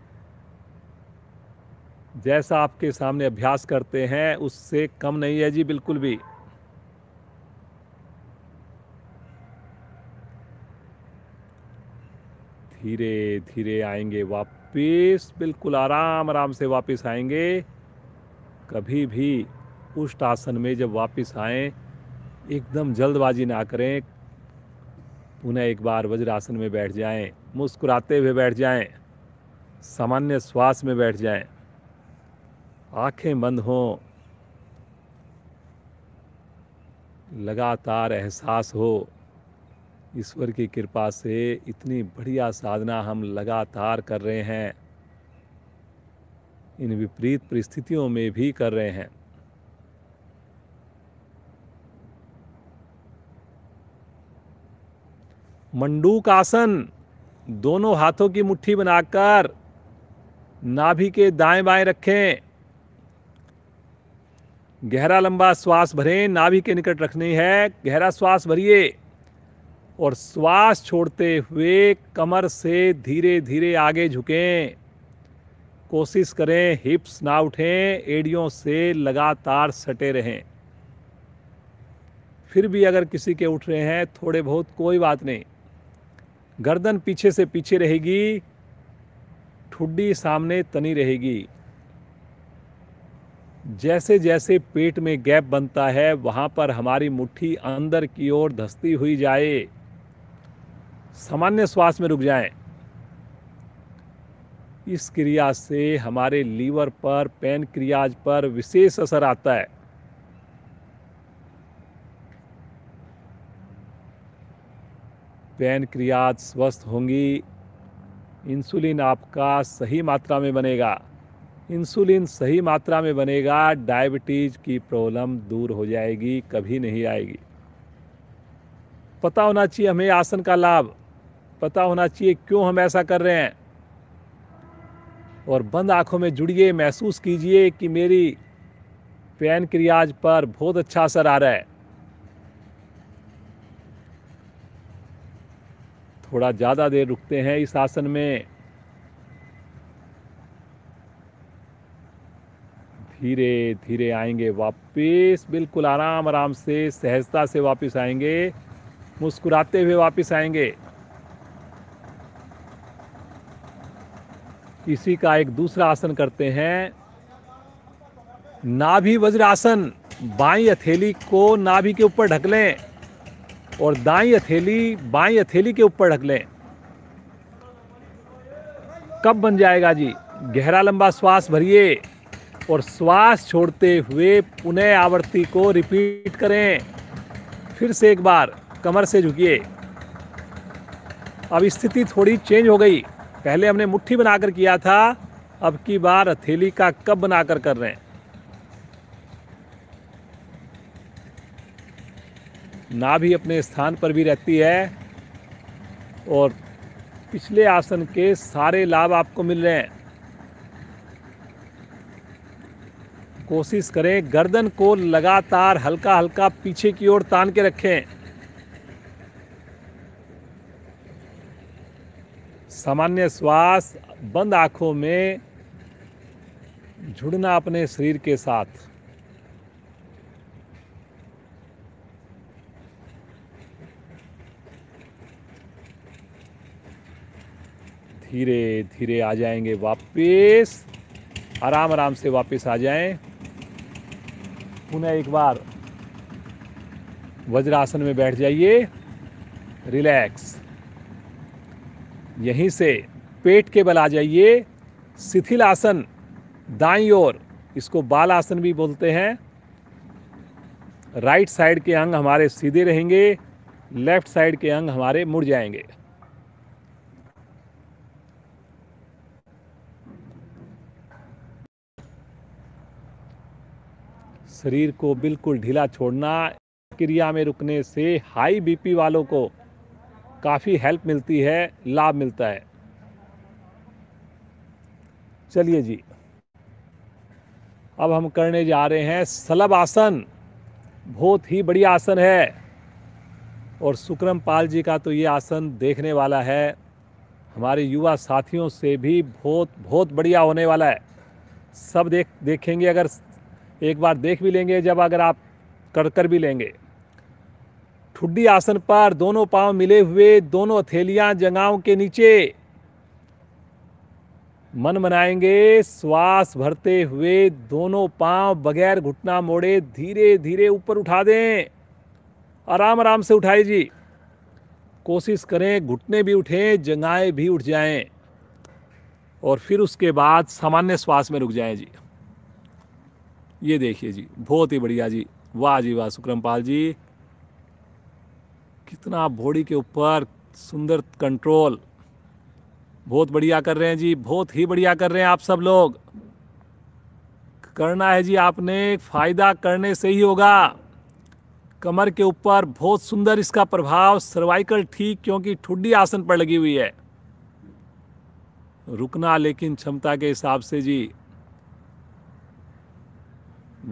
जैसा आपके सामने अभ्यास करते हैं उससे कम नहीं है जी बिल्कुल भी धीरे धीरे आएंगे वापस बिल्कुल आराम आराम से वापस आएंगे कभी भी उष्ट आसन में जब वापस आएं एकदम जल्दबाजी ना करें पुनः एक बार वज्रासन में बैठ जाएं, मुस्कुराते हुए बैठ जाएं, सामान्य श्वास में बैठ जाएं, आंखें बंद हों लगातार एहसास हो ईश्वर की कृपा से इतनी बढ़िया साधना हम लगातार कर रहे हैं इन विपरीत परिस्थितियों में भी कर रहे हैं मंडूक आसन दोनों हाथों की मुट्ठी बनाकर नाभि के दाएं बाएं रखें गहरा लंबा श्वास भरें नाभि के निकट रखनी है गहरा श्वास भरिए और श्वास छोड़ते हुए कमर से धीरे धीरे आगे झुकें कोशिश करें हिप्स ना उठें एड़ियों से लगातार सटे रहें फिर भी अगर किसी के उठ रहे हैं थोड़े बहुत कोई बात नहीं गर्दन पीछे से पीछे रहेगी ठुड्डी सामने तनी रहेगी जैसे जैसे पेट में गैप बनता है वहाँ पर हमारी मुट्ठी अंदर की ओर धसती हुई जाए सामान्य श्वास में रुक जाए इस क्रिया से हमारे लीवर पर पेन क्रियाज पर विशेष असर आता है पेन क्रियाज स्वस्थ होंगी इंसुलिन आपका सही मात्रा में बनेगा इंसुलिन सही मात्रा में बनेगा डायबिटीज़ की प्रॉब्लम दूर हो जाएगी कभी नहीं आएगी पता होना चाहिए हमें आसन का लाभ पता होना चाहिए क्यों हम ऐसा कर रहे हैं और बंद आँखों में जुड़िए महसूस कीजिए कि मेरी पेन क्रियाज पर बहुत अच्छा असर आ रहा है थोड़ा ज़्यादा देर रुकते हैं इस आसन में धीरे धीरे आएंगे वापस बिल्कुल आराम आराम से सहजता से वापस आएंगे मुस्कुराते हुए वापस आएंगे इसी का एक दूसरा आसन करते हैं नाभि वज्रासन बाई हथेली को नाभि के ऊपर ढक लें और दाई हथेली बाई हथेली के ऊपर ढक लें कब बन जाएगा जी गहरा लंबा श्वास भरिए और श्वास छोड़ते हुए पुनः आवृत्ति को रिपीट करें फिर से एक बार कमर से झुकिए अब स्थिति थोड़ी चेंज हो गई पहले हमने मुट्ठी बनाकर किया था अब की बार हथेली का कब बनाकर कर रहे हैं भी अपने स्थान पर भी रहती है और पिछले आसन के सारे लाभ आपको मिल रहे हैं कोशिश करें गर्दन को लगातार हल्का हल्का पीछे की ओर तान के रखें सामान्य श्वास बंद आंखों में जुड़ना अपने शरीर के साथ धीरे धीरे आ जाएंगे वापस आराम आराम से वापस आ जाएं पुनः एक बार वज्रासन में बैठ जाइए रिलैक्स यहीं से पेट के बल आ जाइए शिथिल आसन दाई ओर इसको बाल आसन भी बोलते हैं राइट साइड के अंग हमारे सीधे रहेंगे लेफ्ट साइड के अंग हमारे मुड़ जाएंगे शरीर को बिल्कुल ढीला छोड़ना क्रिया में रुकने से हाई बीपी वालों को काफ़ी हेल्प मिलती है लाभ मिलता है चलिए जी अब हम करने जा रहे हैं सलब आसन बहुत ही बढ़िया आसन है और सुक्रम पाल जी का तो ये आसन देखने वाला है हमारे युवा साथियों से भी बहुत बहुत बढ़िया होने वाला है सब देख देखेंगे अगर एक बार देख भी लेंगे जब अगर आप कर कर भी लेंगे ठुड्डी आसन पर दोनों पांव मिले हुए दोनों हथेलियां जंगाओं के नीचे मन मनाएंगे श्वास भरते हुए दोनों पांव बगैर घुटना मोड़े धीरे धीरे ऊपर उठा दें आराम आराम से उठाए जी कोशिश करें घुटने भी उठें जंगाएं भी उठ जाएं और फिर उसके बाद सामान्य श्वास में रुक जाएं जी ये देखिए जी बहुत ही बढ़िया जी वाह जी वाह सुक्रम जी कितना बॉडी के ऊपर सुंदर कंट्रोल बहुत बढ़िया कर रहे हैं जी बहुत ही बढ़िया कर रहे हैं आप सब लोग करना है जी आपने फ़ायदा करने से ही होगा कमर के ऊपर बहुत सुंदर इसका प्रभाव सर्वाइकल ठीक क्योंकि ठुड्डी आसन पर लगी हुई है रुकना लेकिन क्षमता के हिसाब से जी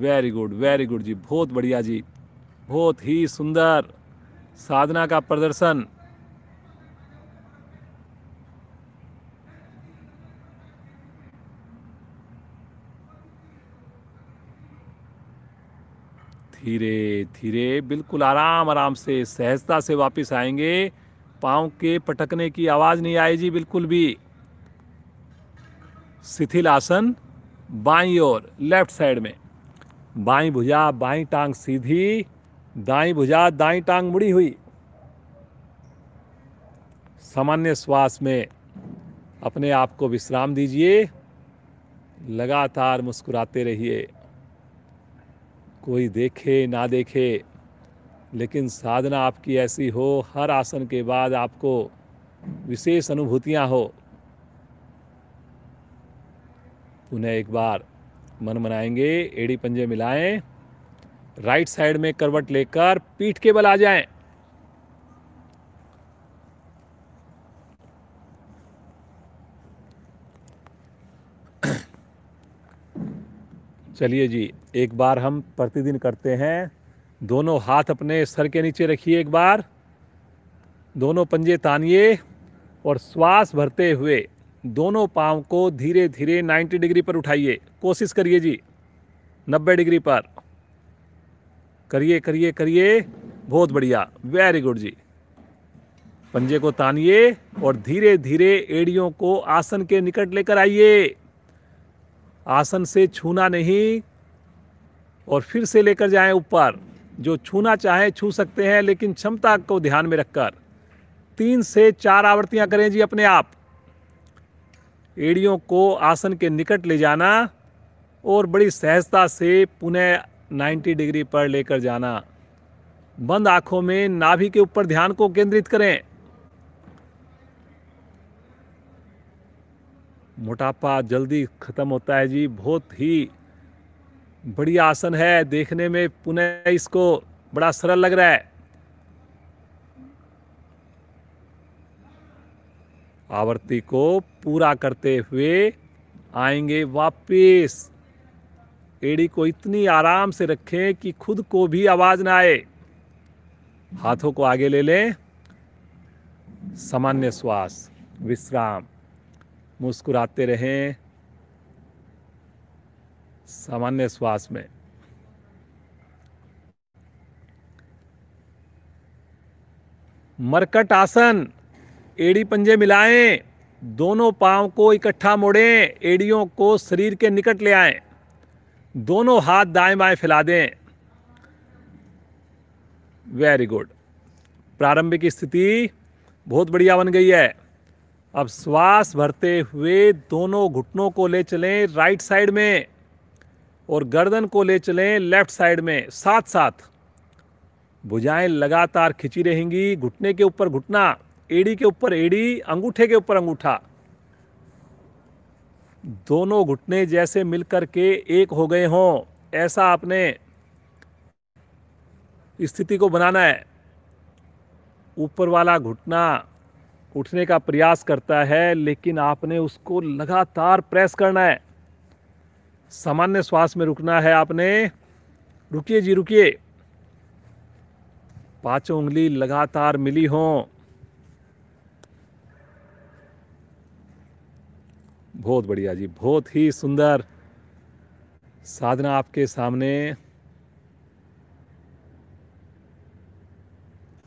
वेरी गुड वेरी गुड जी बहुत बढ़िया जी बहुत ही सुंदर साधना का प्रदर्शन धीरे धीरे बिल्कुल आराम आराम से सहजता से वापस आएंगे पाँव के पटकने की आवाज़ नहीं आएगी बिल्कुल भी शिथिल आसन बाई और लेफ्ट साइड में बाई भुजा बाई टांग सीधी दाई भुजा दाई टांग मुड़ी हुई सामान्य श्वास में अपने आप को विश्राम दीजिए लगातार मुस्कुराते रहिए कोई देखे ना देखे लेकिन साधना आपकी ऐसी हो हर आसन के बाद आपको विशेष अनुभूतियां हो पुनः एक बार मन मनाएंगे एड़ी पंजे मिलाएं राइट साइड में करवट लेकर पीठ के बल आ जाएं चलिए जी एक बार हम प्रतिदिन करते हैं दोनों हाथ अपने सर के नीचे रखिए एक बार दोनों पंजे तानिए और श्वास भरते हुए दोनों पाँव को धीरे धीरे 90 डिग्री पर उठाइए कोशिश करिए जी 90 डिग्री पर करिए करिए करिए बहुत बढ़िया वेरी गुड जी पंजे को तानिए और धीरे धीरे एड़ियों को आसन के निकट लेकर आइए आसन से छूना नहीं और फिर से लेकर जाएं ऊपर जो छूना चाहें छू सकते हैं लेकिन क्षमता को ध्यान में रखकर तीन से चार आवृत्तियां करें जी अपने आप एड़ियों को आसन के निकट ले जाना और बड़ी सहजता से पुनः 90 डिग्री पर लेकर जाना बंद आंखों में नाभि के ऊपर ध्यान को केंद्रित करें मोटापा जल्दी ख़त्म होता है जी बहुत ही बढ़िया आसन है देखने में पुनः इसको बड़ा सरल लग रहा है आवृत्ति को पूरा करते हुए आएंगे वापस एड़ी को इतनी आराम से रखें कि खुद को भी आवाज़ ना आए हाथों को आगे ले लें सामान्य श्वास विश्राम मुस्कुराते रहें सामान्य श्वास में मरकट आसन एड़ी पंजे मिलाएं दोनों पाँव को इकट्ठा मोड़ें एड़ियों को शरीर के निकट ले आएं दोनों हाथ दाएं बाएं फैला दें वेरी गुड प्रारंभिक स्थिति बहुत बढ़िया बन गई है अब श्वास भरते हुए दोनों घुटनों को ले चलें राइट साइड में और गर्दन को ले चलें लेफ्ट साइड में साथ साथ भुजाएं लगातार खिंची रहेंगी घुटने के ऊपर घुटना एड़ी के ऊपर एड़ी अंगूठे के ऊपर अंगूठा दोनों घुटने जैसे मिलकर के एक हो गए हों ऐसा आपने स्थिति को बनाना है ऊपर वाला घुटना उठने का प्रयास करता है लेकिन आपने उसको लगातार प्रेस करना है सामान्य श्वास में रुकना है आपने रुकिए जी रुकिए पांचों उंगली लगातार मिली हों बहुत बढ़िया जी बहुत ही सुंदर साधना आपके सामने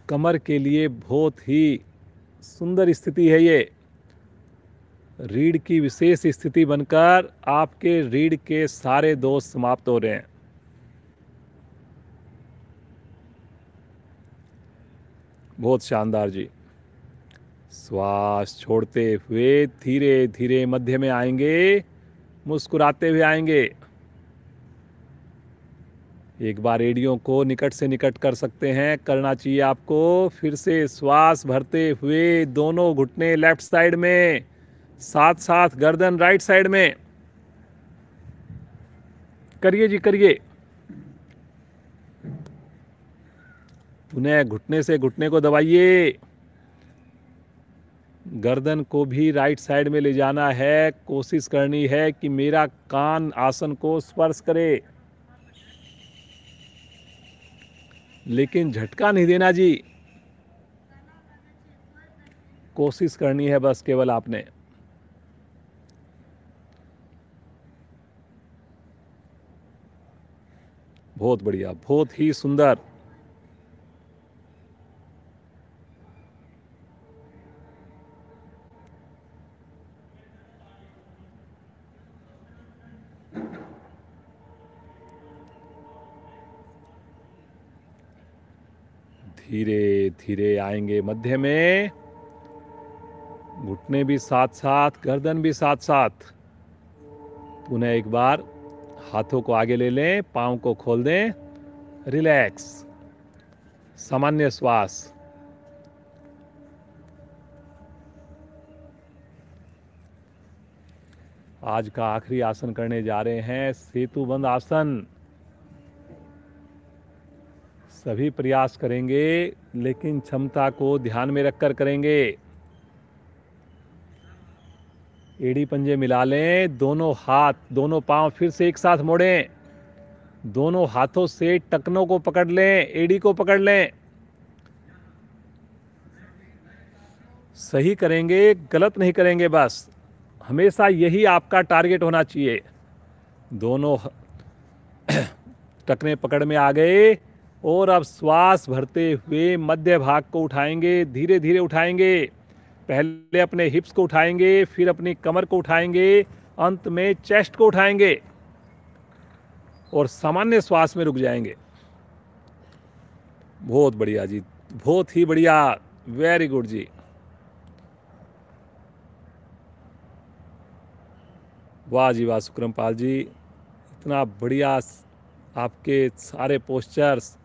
कमर के लिए बहुत ही सुंदर स्थिति है ये रीढ़ की विशेष स्थिति बनकर आपके रीढ़ के सारे दोष समाप्त हो रहे हैं बहुत शानदार जी श्वास छोड़ते हुए धीरे धीरे मध्य में आएंगे मुस्कुराते हुए आएंगे एक बार रेडियो को निकट से निकट कर सकते हैं करना चाहिए आपको फिर से श्वास भरते हुए दोनों घुटने लेफ्ट साइड में साथ साथ गर्दन राइट साइड में करिए जी करिए उन्हें घुटने से घुटने को दबाइए गर्दन को भी राइट साइड में ले जाना है कोशिश करनी है कि मेरा कान आसन को स्पर्श करे लेकिन झटका नहीं देना जी कोशिश करनी है बस केवल आपने बहुत बढ़िया बहुत ही सुंदर धीरे धीरे आएंगे मध्य में घुटने भी साथ साथ गर्दन भी साथ साथ पुनः एक बार हाथों को आगे ले लें पाँव को खोल दें रिलैक्स सामान्य श्वास आज का आखिरी आसन करने जा रहे हैं सेतुबंद आसन सभी प्रयास करेंगे लेकिन क्षमता को ध्यान में रखकर करेंगे एड़ी पंजे मिला लें दोनों हाथ दोनों पांव फिर से एक साथ मोड़ें दोनों हाथों से टकनों को पकड़ लें एड़ी को पकड़ लें सही करेंगे गलत नहीं करेंगे बस हमेशा यही आपका टारगेट होना चाहिए दोनों <clears throat> टकने पकड़ में आ गए और अब श्वास भरते हुए मध्य भाग को उठाएंगे धीरे धीरे उठाएंगे पहले अपने हिप्स को उठाएंगे फिर अपनी कमर को उठाएंगे अंत में चेस्ट को उठाएंगे और सामान्य श्वास में रुक जाएंगे बहुत बढ़िया जी बहुत ही बढ़िया वेरी गुड जी वाह जी वाह सुक्रमपाल पाल जी इतना बढ़िया आपके सारे पोस्चर्स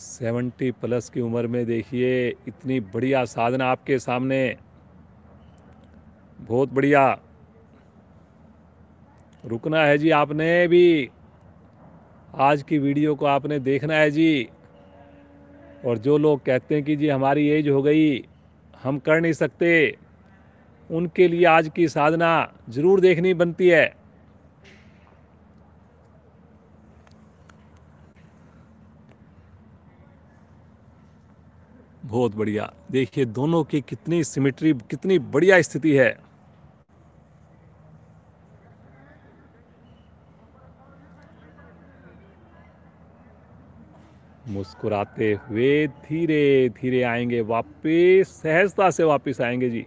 सेवेंटी प्लस की उम्र में देखिए इतनी बढ़िया साधना आपके सामने बहुत बढ़िया रुकना है जी आपने भी आज की वीडियो को आपने देखना है जी और जो लोग कहते हैं कि जी हमारी एज हो गई हम कर नहीं सकते उनके लिए आज की साधना ज़रूर देखनी बनती है बहुत बढ़िया देखिए दोनों की कितनी सिमिट्री कितनी बढ़िया स्थिति है मुस्कुराते हुए धीरे धीरे आएंगे वापस सहजता से वापस आएंगे जी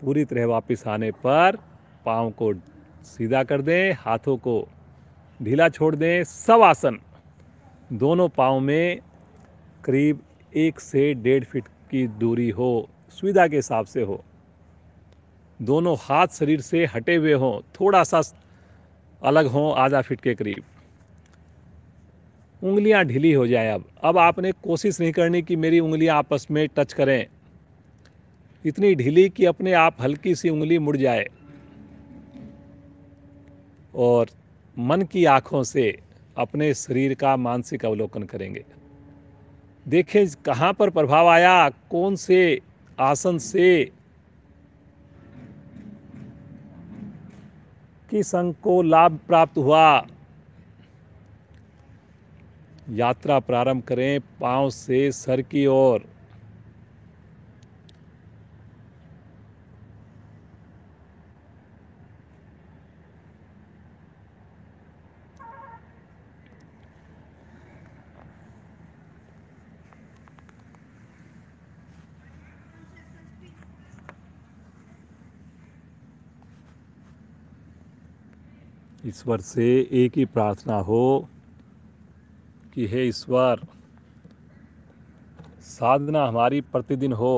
पूरी तरह वापस आने पर पांव को सीधा कर दें हाथों को ढीला छोड़ दें सब आसन दोनों पाँव में करीब एक से डेढ़ फीट की दूरी हो सुविधा के हिसाब से हो दोनों हाथ शरीर से हटे हुए हों थोड़ा सा अलग हों आधा फीट के करीब उंगलियां ढीली हो जाए अब अब आपने कोशिश नहीं करनी कि मेरी उंगलियां आपस में टच करें इतनी ढीली कि अपने आप हल्की सी उंगली मुड़ जाए और मन की आँखों से अपने शरीर का मानसिक अवलोकन करेंगे देखें कहाँ पर प्रभाव आया कौन से आसन से किस अंग को लाभ प्राप्त हुआ यात्रा प्रारंभ करें पांव से सर की ओर ईश्वर से एक ही प्रार्थना हो कि हे ईश्वर साधना हमारी प्रतिदिन हो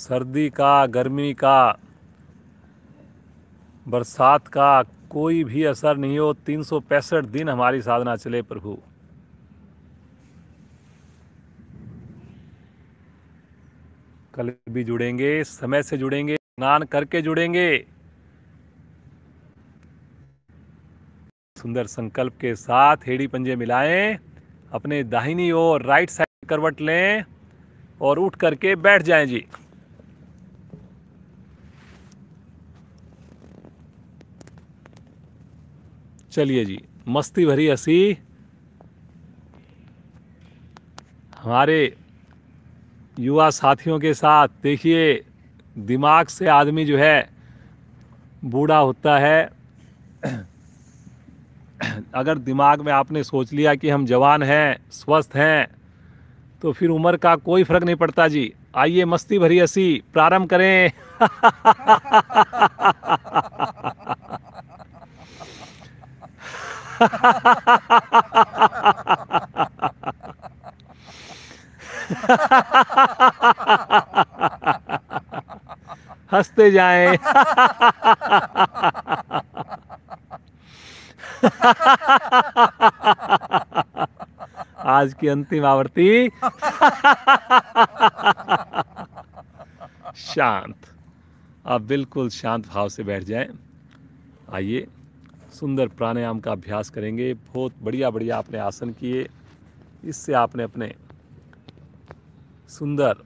सर्दी का गर्मी का बरसात का कोई भी असर नहीं हो तीन सौ पैंसठ दिन हमारी साधना चले प्रभु कल भी जुड़ेंगे समय से जुड़ेंगे स्नान करके जुड़ेंगे सुंदर संकल्प के साथ हेड़ी पंजे मिलाएं अपने दाहिनी ओर राइट साइड करवट लें और उठ करके बैठ जाएं जी चलिए जी मस्ती भरी हसी हमारे युवा साथियों के साथ देखिए दिमाग से आदमी जो है बूढ़ा होता है अगर दिमाग में आपने सोच लिया कि हम जवान हैं स्वस्थ हैं तो फिर उम्र का कोई फ़र्क नहीं पड़ता जी आइए मस्ती भरी हसी प्रारंभ करें हंसते जाएं आज की अंतिम आवृत्ति शांत आप बिल्कुल शांत भाव से बैठ जाएं आइए सुंदर प्राणायाम का अभ्यास करेंगे बहुत बढ़िया बढ़िया आपने आसन किए इससे आपने अपने सुंदर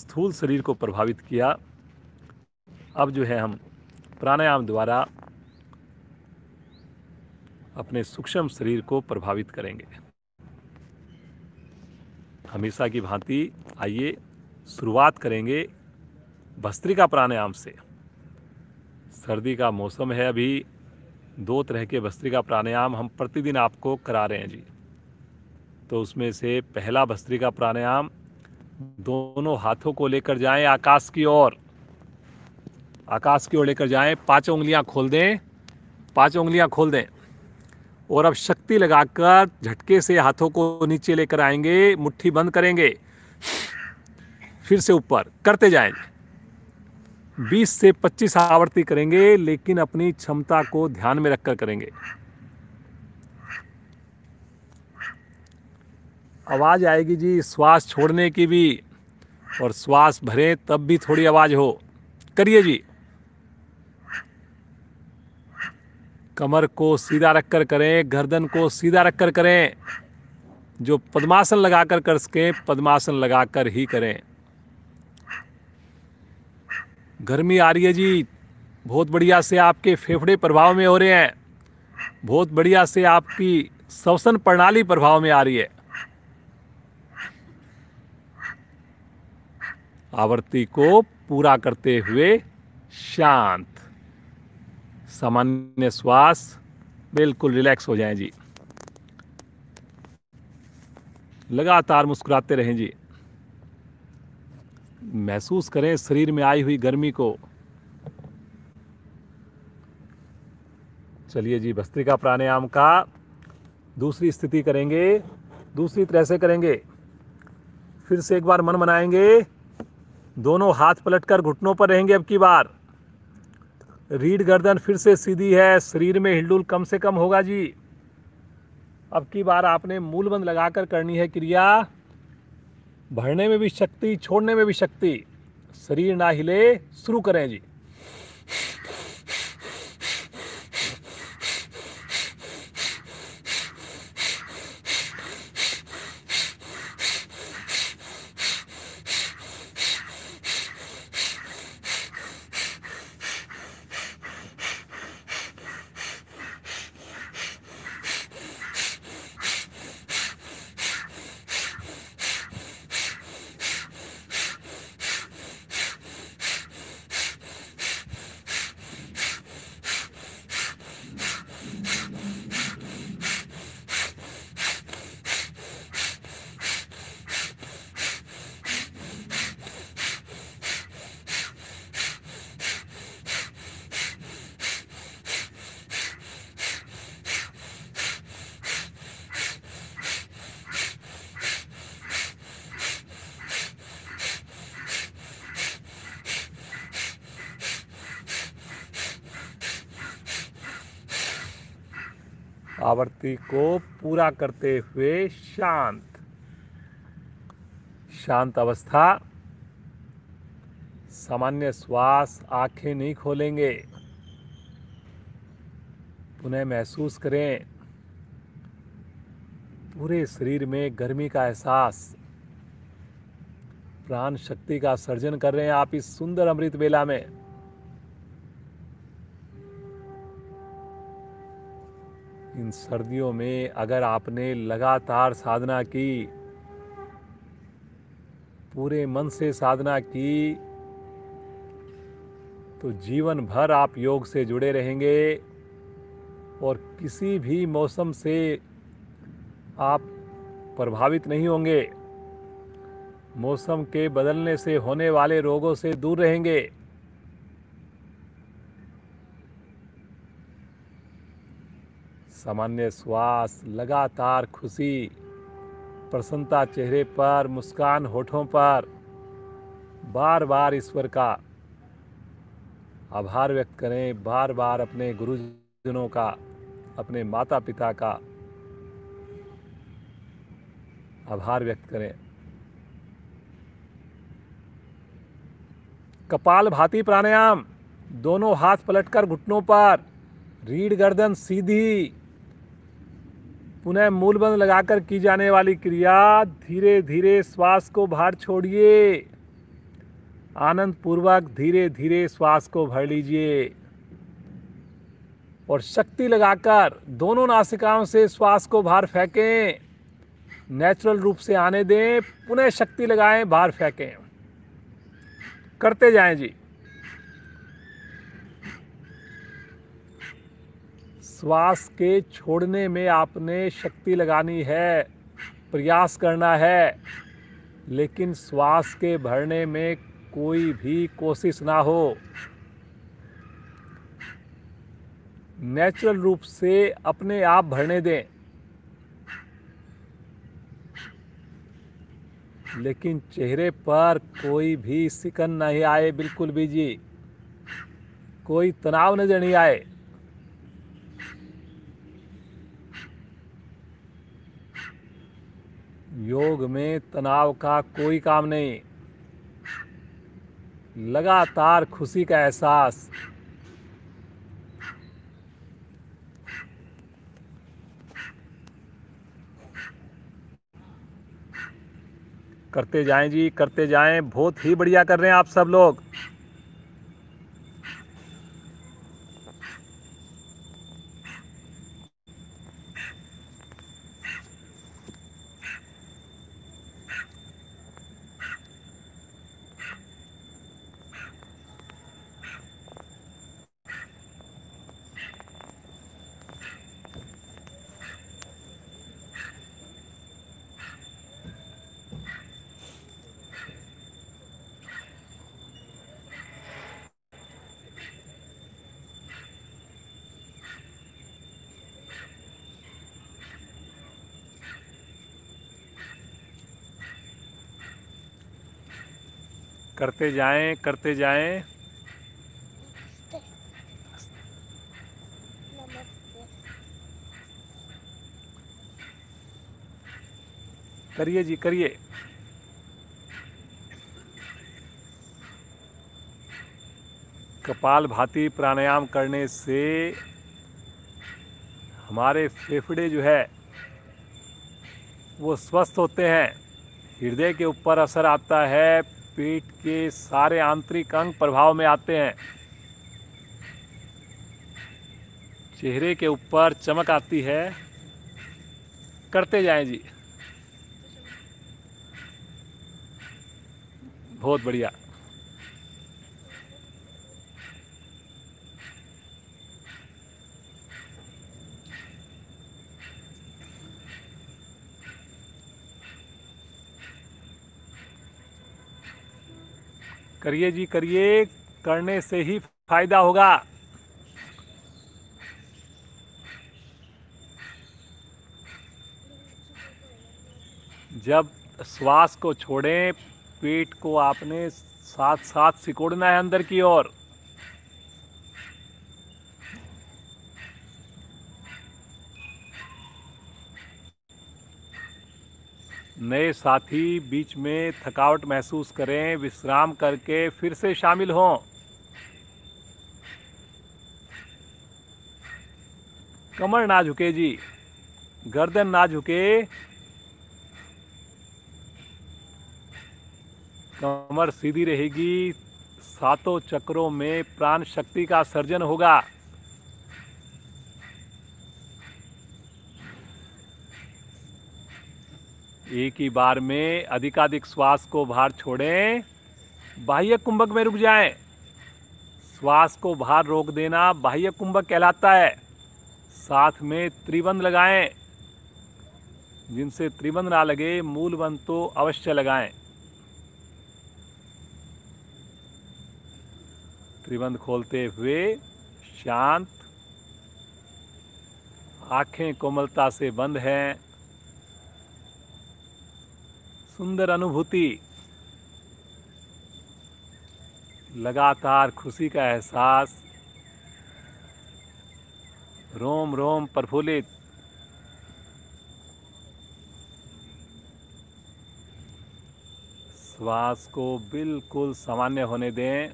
स्थूल शरीर को प्रभावित किया अब जो है हम प्राणायाम द्वारा अपने सूक्ष्म शरीर को प्रभावित करेंगे हमेशा की भांति आइए शुरुआत करेंगे भस्त्रिका प्राणायाम से सर्दी का मौसम है अभी दो तरह के भस्त्रिका प्राणायाम हम प्रतिदिन आपको करा रहे हैं जी तो उसमें से पहला भस्त्रिका प्राणायाम दोनों हाथों को लेकर जाएं आकाश की ओर आकाश की ओर लेकर जाएं पांच उंगलियां खोल दें पांच उंगलियां खोल दें और अब शक्ति लगाकर झटके से हाथों को नीचे लेकर आएंगे मुट्ठी बंद करेंगे फिर से ऊपर करते जाएंगे 20 से 25 आवर्ती करेंगे लेकिन अपनी क्षमता को ध्यान में रखकर करेंगे आवाज़ आएगी जी श्वास छोड़ने की भी और श्वास भरे तब भी थोड़ी आवाज़ हो करिए जी कमर को सीधा रख कर करें गर्दन को सीधा रख कर करें जो पद्मासन लगाकर कर सकें पद्मासन लगाकर ही करें गर्मी आ रही है जी बहुत बढ़िया से आपके फेफड़े प्रभाव में हो रहे हैं बहुत बढ़िया से आपकी श्वसन प्रणाली प्रभाव में आ रही है आवर्ती को पूरा करते हुए शांत सामान्य श्वास बिल्कुल रिलैक्स हो जाएं जी लगातार मुस्कुराते रहें जी महसूस करें शरीर में आई हुई गर्मी को चलिए जी भस्त्रिका प्राणायाम का दूसरी स्थिति करेंगे दूसरी तरह से करेंगे फिर से एक बार मन बनाएंगे दोनों हाथ पलटकर घुटनों पर रहेंगे अब की बार रीढ़ गर्दन फिर से सीधी है शरीर में हिलडुल कम से कम होगा जी अब की बार आपने मूलबंद लगाकर करनी है क्रिया भरने में भी शक्ति छोड़ने में भी शक्ति शरीर ना हिले शुरू करें जी आवृत्ति को पूरा करते हुए शांत शांत अवस्था सामान्य श्वास आंखें नहीं खोलेंगे पुनः महसूस करें पूरे शरीर में गर्मी का एहसास प्राण शक्ति का सर्जन कर रहे हैं आप इस सुंदर अमृत वेला में सर्दियों में अगर आपने लगातार साधना की पूरे मन से साधना की तो जीवन भर आप योग से जुड़े रहेंगे और किसी भी मौसम से आप प्रभावित नहीं होंगे मौसम के बदलने से होने वाले रोगों से दूर रहेंगे सामान्य श्वास लगातार खुशी प्रसन्नता चेहरे पर मुस्कान होठों पर बार बार ईश्वर का आभार व्यक्त करें बार बार अपने गुरुजनों का अपने माता पिता का आभार व्यक्त करें कपाल भाती प्राणायाम दोनों हाथ पलटकर घुटनों पर रीढ़ गर्दन सीधी पुनः मूलबंध लगाकर की जाने वाली क्रिया धीरे धीरे श्वास को बाहर छोड़िए आनंद पूर्वक धीरे धीरे श्वास को भर लीजिए और शक्ति लगाकर दोनों नासिकाओं से श्वास को बाहर फेंकें नेचुरल रूप से आने दें पुनः शक्ति लगाएं बाहर फेंकें करते जाएं जी श्वास के छोड़ने में आपने शक्ति लगानी है प्रयास करना है लेकिन श्वास के भरने में कोई भी कोशिश ना हो नेचुरल रूप से अपने आप भरने दें लेकिन चेहरे पर कोई भी सिकन नहीं आए बिल्कुल भी जी कोई तनाव नज़र नहीं आए योग में तनाव का कोई काम नहीं लगातार खुशी का एहसास करते जाएं जी करते जाएं बहुत ही बढ़िया कर रहे हैं आप सब लोग करते जाएं करते जाएं करिए जी करिए कपाल भाती प्राणायाम करने से हमारे फेफड़े जो है वो स्वस्थ होते हैं हृदय के ऊपर असर आता है पेट के सारे आंतरिक अंग प्रभाव में आते हैं चेहरे के ऊपर चमक आती है करते जाएं जी बहुत बढ़िया करिए जी करिए करने से ही फायदा होगा जब श्वास को छोड़ें पेट को आपने साथ साथ सिकोड़ना है अंदर की ओर नए साथी बीच में थकावट महसूस करें विश्राम करके फिर से शामिल हों कमर ना झुके जी गर्दन ना झुके कमर सीधी रहेगी सातों चक्रों में प्राण शक्ति का सर्जन होगा एक ही बार में अधिकाधिक श्वास को बाहर छोड़ें बाह्य कुंभक में रुक जाएं श्वास को बाहर रोक देना बाह्य कुंभक कहलाता है साथ में त्रिबंध लगाएं जिनसे त्रिबंध ना लगे मूल बंध तो अवश्य लगाएं त्रिबंध खोलते हुए शांत आंखें कोमलता से बंद हैं सुंदर अनुभूति लगातार खुशी का एहसास रोम रोम प्रफुल्लित श्वास को बिल्कुल सामान्य होने दें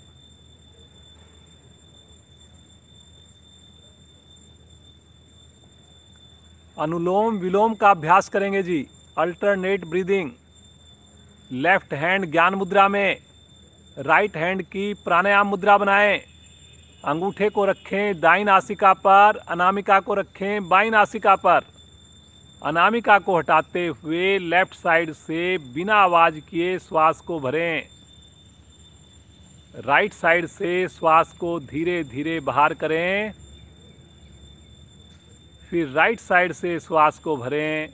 अनुलोम विलोम का अभ्यास करेंगे जी अल्टरनेट ब्रीदिंग लेफ्ट हैंड ज्ञान मुद्रा में राइट हैंड की प्राणायाम मुद्रा बनाएं अंगूठे को रखें दाई नासिका पर अनामिका को रखें बाई नासिका पर अनामिका को हटाते हुए लेफ्ट साइड से बिना आवाज़ किए श्वास को भरें राइट साइड से श्वास को धीरे धीरे बाहर करें फिर राइट साइड से श्वास को भरें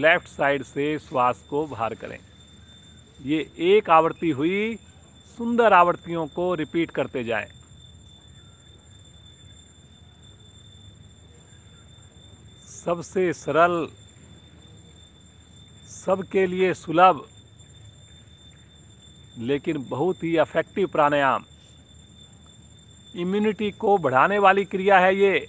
लेफ्ट साइड से श्वास को बाहर करें ये एक आवृत्ति हुई सुंदर आवृत्तियों को रिपीट करते जाए सबसे सरल सबके लिए सुलभ लेकिन बहुत ही अफेक्टिव प्राणायाम इम्यूनिटी को बढ़ाने वाली क्रिया है ये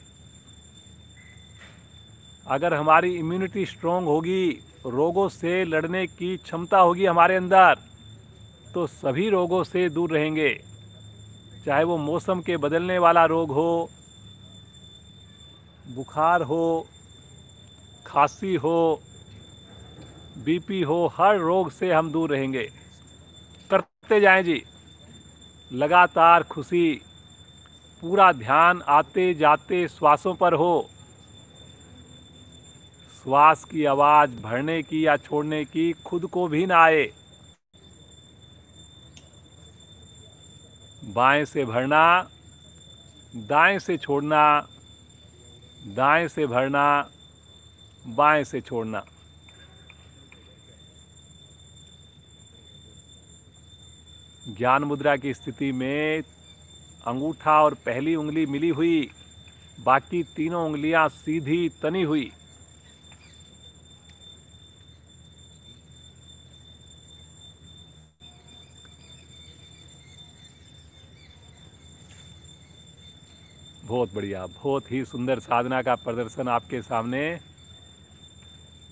अगर हमारी इम्यूनिटी स्ट्रोंग होगी रोगों से लड़ने की क्षमता होगी हमारे अंदर तो सभी रोगों से दूर रहेंगे चाहे वो मौसम के बदलने वाला रोग हो बुखार हो खांसी हो बीपी हो हर रोग से हम दूर रहेंगे करते जाएं जी लगातार खुशी पूरा ध्यान आते जाते श्वासों पर हो श्वास की आवाज़ भरने की या छोड़ने की खुद को भी ना आए बाएं से भरना दाएं से छोड़ना दाएं से भरना बाएं से छोड़ना ज्ञान मुद्रा की स्थिति में अंगूठा और पहली उंगली मिली हुई बाकी तीनों उंगलियां सीधी तनी हुई बहुत बढ़िया बहुत ही सुंदर साधना का प्रदर्शन आपके सामने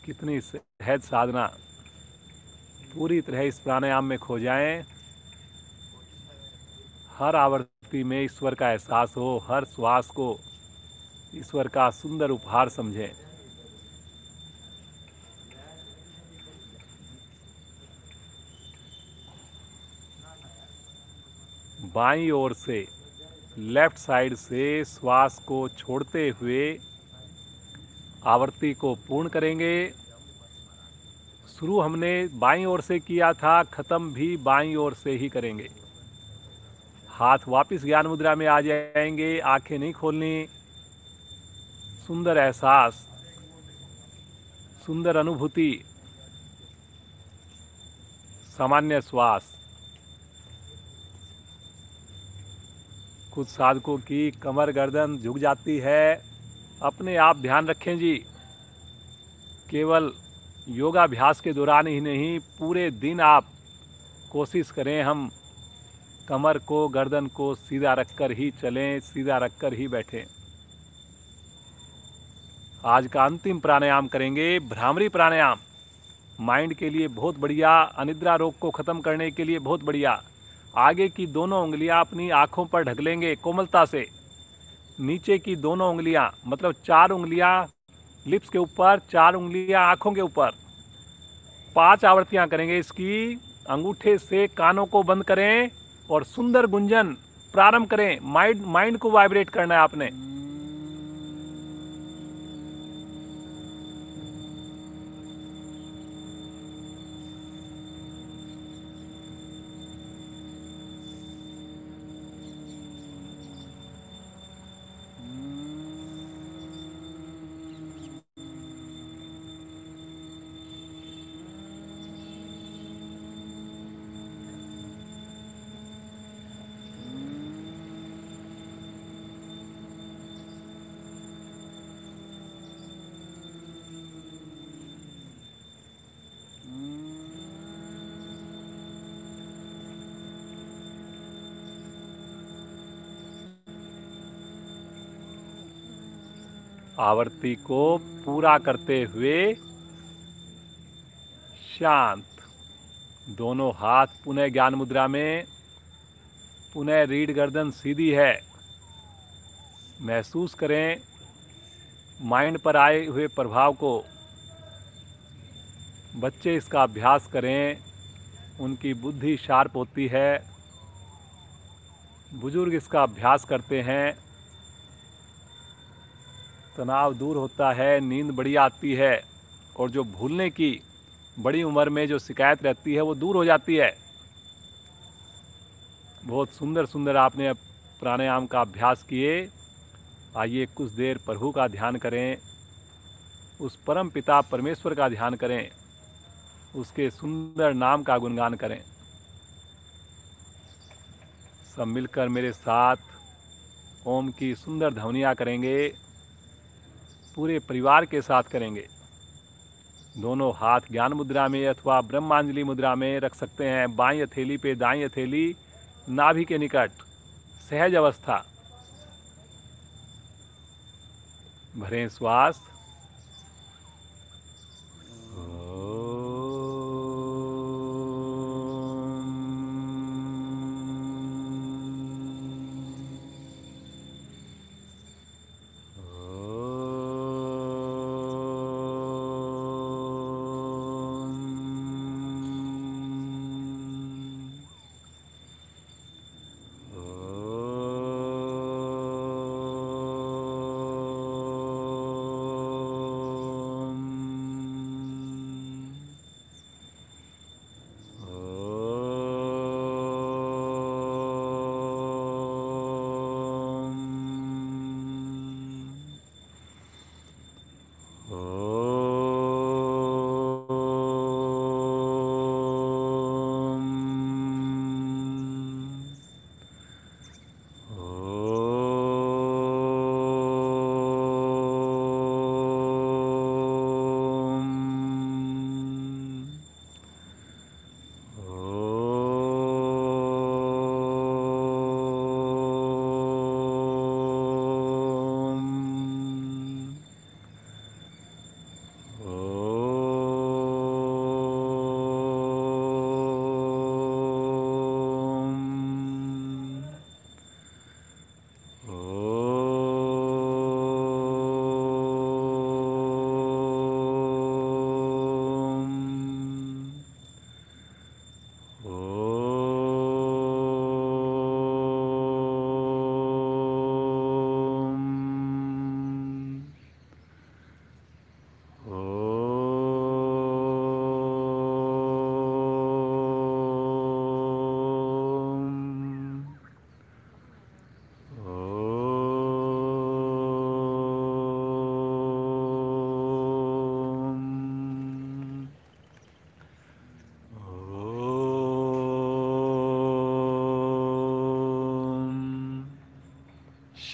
कितनी सहज साधना पूरी तरह इस प्राणायाम में खो जाएं हर आवृत्ति में ईश्वर का एहसास हो हर श्वास को ईश्वर का सुंदर उपहार समझें बाई ओर से लेफ्ट साइड से श्वास को छोड़ते हुए आवर्ती को पूर्ण करेंगे शुरू हमने बाईं ओर से किया था ख़त्म भी बाईं ओर से ही करेंगे हाथ वापस ज्ञान मुद्रा में आ जाएंगे आंखें नहीं खोलनी सुंदर एहसास सुंदर अनुभूति सामान्य श्वास कुछ साधकों की कमर गर्दन झुक जाती है अपने आप ध्यान रखें जी केवल योगाभ्यास के दौरान ही नहीं पूरे दिन आप कोशिश करें हम कमर को गर्दन को सीधा रखकर ही चलें सीधा रखकर ही बैठें आज का अंतिम प्राणायाम करेंगे भ्रामरी प्राणायाम माइंड के लिए बहुत बढ़िया अनिद्रा रोग को ख़त्म करने के लिए बहुत बढ़िया आगे की दोनों उंगलियां अपनी आँखों पर ढकलेंगे कोमलता से नीचे की दोनों उंगलियां मतलब चार उंगलियां लिप्स के ऊपर चार उंगलियां आँखों के ऊपर पांच आवृत्तियां करेंगे इसकी अंगूठे से कानों को बंद करें और सुंदर गुंजन प्रारंभ करें माइंड माइंड को वाइब्रेट करना है आपने आवृत्ति को पूरा करते हुए शांत दोनों हाथ पुनः ज्ञान मुद्रा में पुनः रीढ़ गर्दन सीधी है महसूस करें माइंड पर आए हुए प्रभाव को बच्चे इसका अभ्यास करें उनकी बुद्धि शार्प होती है बुजुर्ग इसका अभ्यास करते हैं तनाव दूर होता है नींद बड़ी आती है और जो भूलने की बड़ी उम्र में जो शिकायत रहती है वो दूर हो जाती है बहुत सुंदर सुंदर आपने प्राणायाम का अभ्यास किए आइए कुछ देर प्रभु का ध्यान करें उस परम पिता परमेश्वर का ध्यान करें उसके सुंदर नाम का गुणगान करें सब मिलकर मेरे साथ ओम की सुंदर ध्वनिया करेंगे पूरे परिवार के साथ करेंगे दोनों हाथ ज्ञान मुद्रा में अथवा ब्रह्मांजलि मुद्रा में रख सकते हैं बाई हथेली पे दाई हथेली नाभि के निकट सहज अवस्था भरें श्वास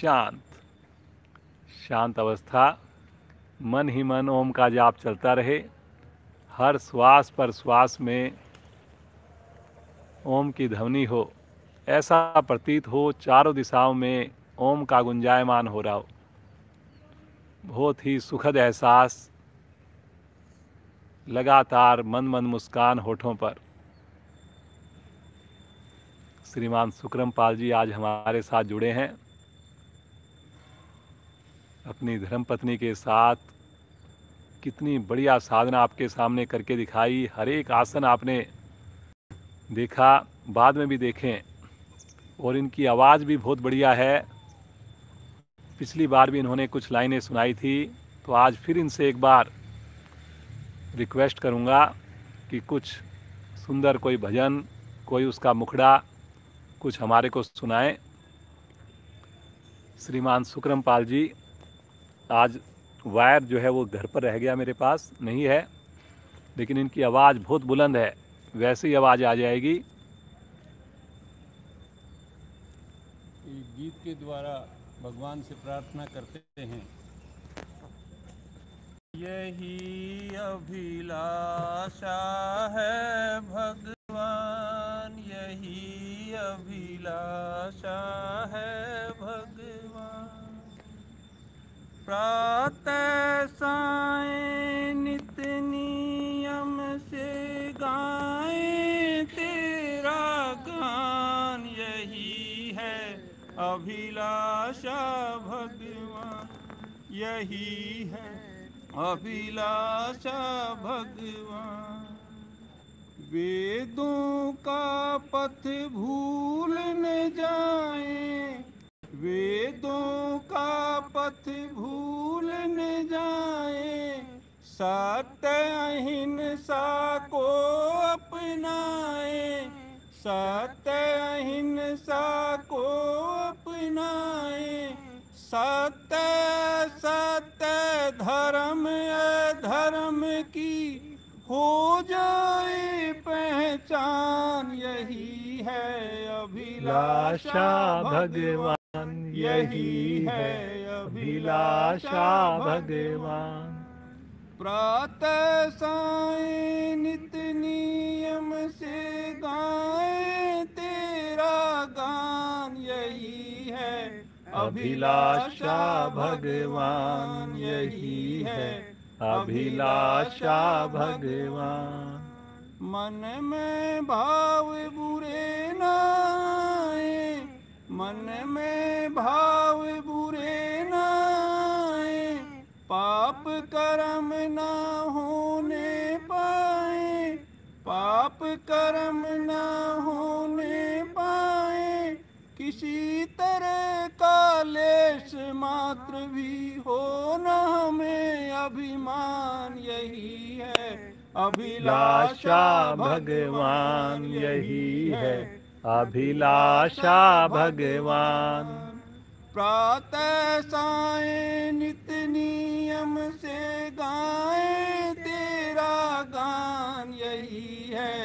शांत शांत अवस्था मन ही मन ओम का जाप चलता रहे हर श्वास पर श्वास में ओम की ध्वनि हो ऐसा प्रतीत हो चारों दिशाओं में ओम का गुंजायमान हो रहा हो बहुत ही सुखद एहसास लगातार मन मन मुस्कान होठों पर श्रीमान सुक्रम पाल जी आज हमारे साथ जुड़े हैं अपनी धर्मपत्नी के साथ कितनी बढ़िया साधना आपके सामने करके दिखाई हर एक आसन आपने देखा बाद में भी देखें और इनकी आवाज़ भी बहुत बढ़िया है पिछली बार भी इन्होंने कुछ लाइनें सुनाई थी तो आज फिर इनसे एक बार रिक्वेस्ट करूँगा कि कुछ सुंदर कोई भजन कोई उसका मुखड़ा कुछ हमारे को सुनाएं श्रीमान सुक्रमपाल पाल जी आज वायर जो है वो घर पर रह गया मेरे पास नहीं है लेकिन इनकी आवाज़ बहुत बुलंद है वैसी आवाज़ आ जाएगी गीत के द्वारा भगवान से प्रार्थना करते हैं यही अभिलाषा है भगवान यही अभिलाषा है भगवान प्रातः नित नियम से गाए तेरा गान यही है अभिलाषा भगवान यही है अभिलाषा भगवान वेदों का पथ भूल न जाए वेदों का पथ भूल न जाए सत्य अहिंसा को अपनाए सत्य अहिंसा को अपनाए सत्य सत्य धर्म धर्म की हो जाए पहचान यही है अभिलाषा भगवान यही है अभिलाषा भगवान प्रातः साय नित नियम से गाए तेरा गान यही है अभिलाषा भगवान यही है अभिलाषा भगवान मन में भाव बुरे ना मन में भाव बुरे न पाप कर्म ना होने पाए पाप कर्म ना होने पाए किसी तरह का लेश मात्र भी हो न हमें अभिमान यही है अभिलाषा भगवान यही है अभिलाषा भगवान प्रातः साए नित नियम से गाए तेरा गान यही है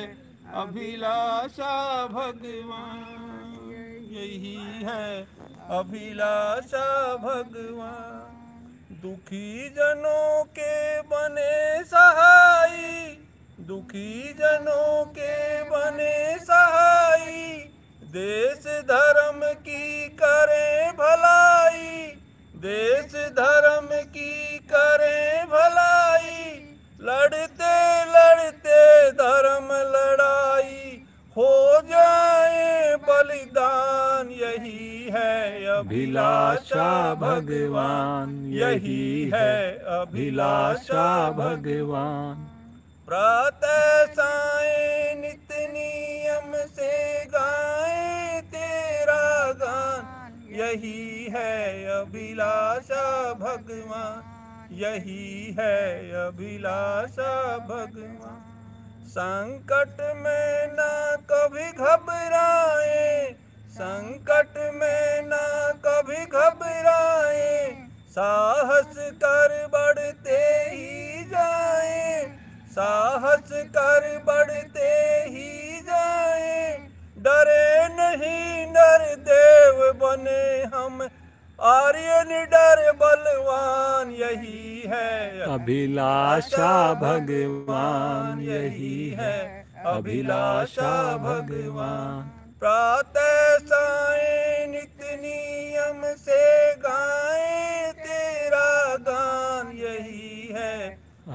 अभिलाषा भगवान यही है अभिलाषा भगवान दुखी जनों के बने सहाई दुखी जनों के बने सहाई देश धर्म की करें भलाई देश धर्म की करें भलाई लड़ते लड़ते धर्म लड़ाई हो जाए बलिदान यही है अभिलाषा भगवान यही है अभिलाषा भगवान प्रातः साए नित नियम से गाए तेरा गान हाँ, यही है अभिलाषा भगवान हाँ, यही है अभिलाषा भगवान संकट में ना कभी घबराए संकट में ना कभी घबराए हाँ, साहस कर बढ़ते ही जाए साहस कर बढ़ते ही जाए डरे नहीं नर देव बने हम आर्य निडर बलवान यही है अभिलाषा भगवान यही है अभिलाषा भगवान प्रातः साय नित नियम से गा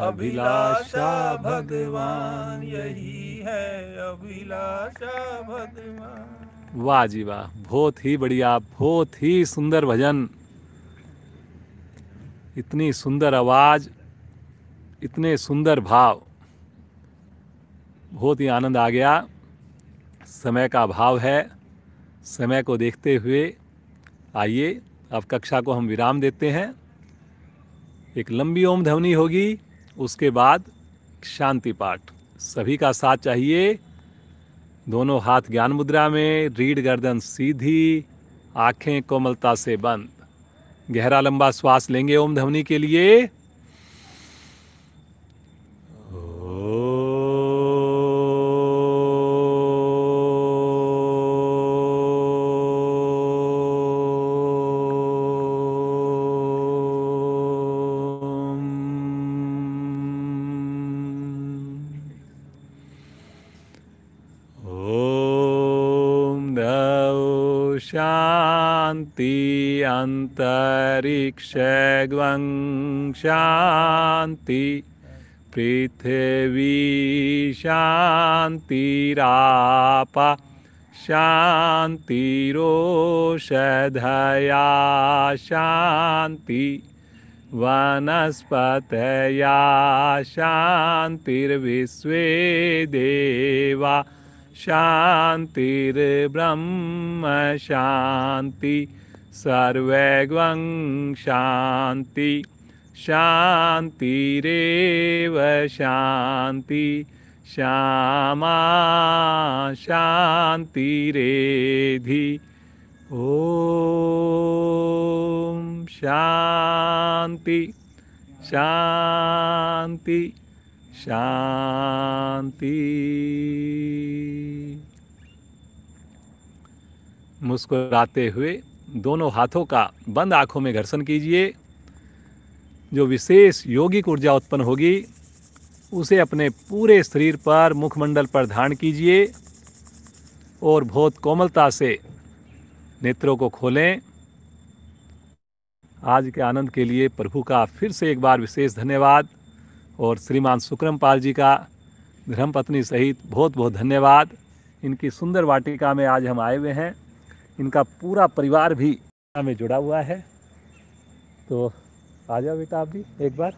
अभिलाषा भगवान यही है अभिलाषा भगवान वाह जी वाह बहुत ही बढ़िया बहुत ही सुंदर भजन इतनी सुंदर आवाज़ इतने सुंदर भाव बहुत ही आनंद आ गया समय का भाव है समय को देखते हुए आइए अब कक्षा को हम विराम देते हैं एक लंबी ओम ध्वनि होगी उसके बाद शांति पाठ सभी का साथ चाहिए दोनों हाथ ज्ञान मुद्रा में रीढ़ गर्दन सीधी आँखें कोमलता से बंद गहरा लंबा श्वास लेंगे ओम ध्वनि के लिए अंतरिक्षग्वं शान्ति पृथिवी शान्तिराप शांतिषधया शान्ति वनस्पतया शान्तिर्विश्वे देवा शांति शान्ति शांति शांति रेव शांति श्यामा रेधि ॐ शांति शांति शांति मुस्कुराते हुए दोनों हाथों का बंद आँखों में घर्षण कीजिए जो विशेष योगिक ऊर्जा उत्पन्न होगी उसे अपने पूरे शरीर पर मुखमंडल पर धारण कीजिए और बहुत कोमलता से नेत्रों को खोलें आज के आनंद के लिए प्रभु का फिर से एक बार विशेष धन्यवाद और श्रीमान सुक्रम पाल जी का धर्मपत्नी सहित बहुत बहुत धन्यवाद इनकी सुंदर वाटिका में आज हम आए हुए हैं इनका पूरा परिवार भी हमें जुड़ा हुआ है तो आ जाओ बेटा आप भी एक बार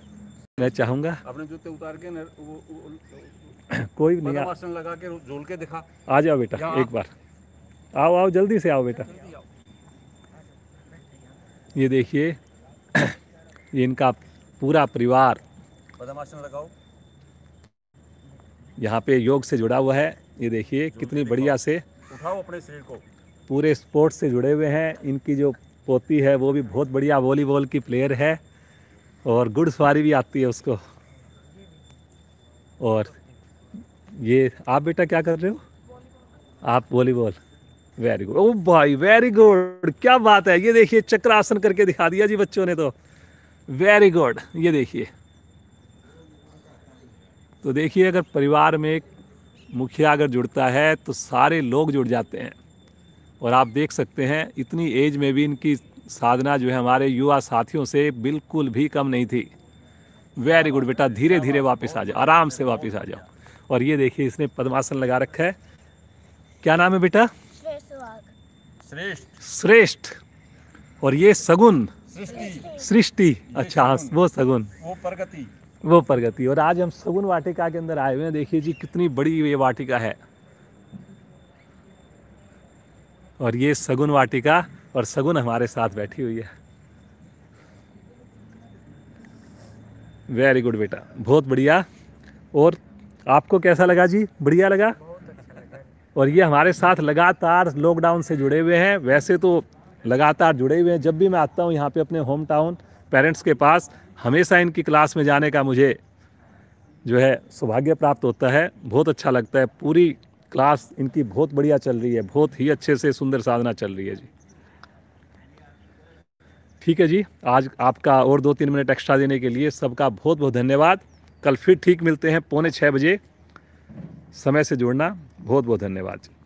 मैं चाहूँगा आपने जूते उतार के न, वो, वो, वो, <clears throat> कोई नहीं आसन लगा के झोल के दिखा आ जाओ बेटा एक बार आओ आओ जल्दी से आओ बेटा ये देखिए <clears throat> ये इनका पूरा परिवार पदमाशन लगाओ यहाँ पे योग से जुड़ा हुआ है ये देखिए कितनी बढ़िया से उठाओ अपने शरीर को पूरे स्पोर्ट्स से जुड़े हुए हैं इनकी जो पोती है वो भी बहुत बढ़िया वॉलीबॉल की प्लेयर है और घुड़सवारी भी आती है उसको और ये आप बेटा क्या कर रहे हो आप वॉलीबॉल वेरी गुड ओ भाई वेरी गुड क्या बात है ये देखिए चक्रासन करके दिखा दिया जी बच्चों ने तो वेरी गुड ये देखिए तो देखिए अगर परिवार में मुखिया अगर जुड़ता है तो सारे लोग जुड़ जाते हैं और आप देख सकते हैं इतनी एज में भी इनकी साधना जो है हमारे युवा साथियों से बिल्कुल भी कम नहीं थी वेरी गुड बेटा धीरे धीरे वापस आ जाओ आराम से वापस आ जाओ और ये देखिए इसने पद्मासन लगा रखा है क्या नाम है बेटा श्रेष्ठ श्रेष्ठ और ये सगुन सृष्टि अच्छा हाँ वो सगुन वो प्रगति वो प्रगति और आज हम सगुन वाटिका के अंदर आए हुए हैं देखिए जी कितनी बड़ी ये वाटिका है और ये सगुन वाटिका और सगुन हमारे साथ बैठी हुई है वेरी गुड बेटा बहुत बढ़िया और आपको कैसा लगा जी बढ़िया लगा और ये हमारे साथ लगातार लॉकडाउन से जुड़े हुए हैं वैसे तो लगातार जुड़े हुए हैं जब भी मैं आता हूँ यहाँ पे अपने होम टाउन पेरेंट्स के पास हमेशा इनकी क्लास में जाने का मुझे जो है सौभाग्य प्राप्त होता है बहुत अच्छा लगता है पूरी क्लास इनकी बहुत बढ़िया चल रही है बहुत ही अच्छे से सुंदर साधना चल रही है जी ठीक है जी आज आपका और दो तीन मिनट एक्स्ट्रा देने के लिए सबका बहुत बहुत धन्यवाद कल फिर ठीक मिलते हैं पौने छः बजे समय से जुड़ना बहुत बहुत धन्यवाद जी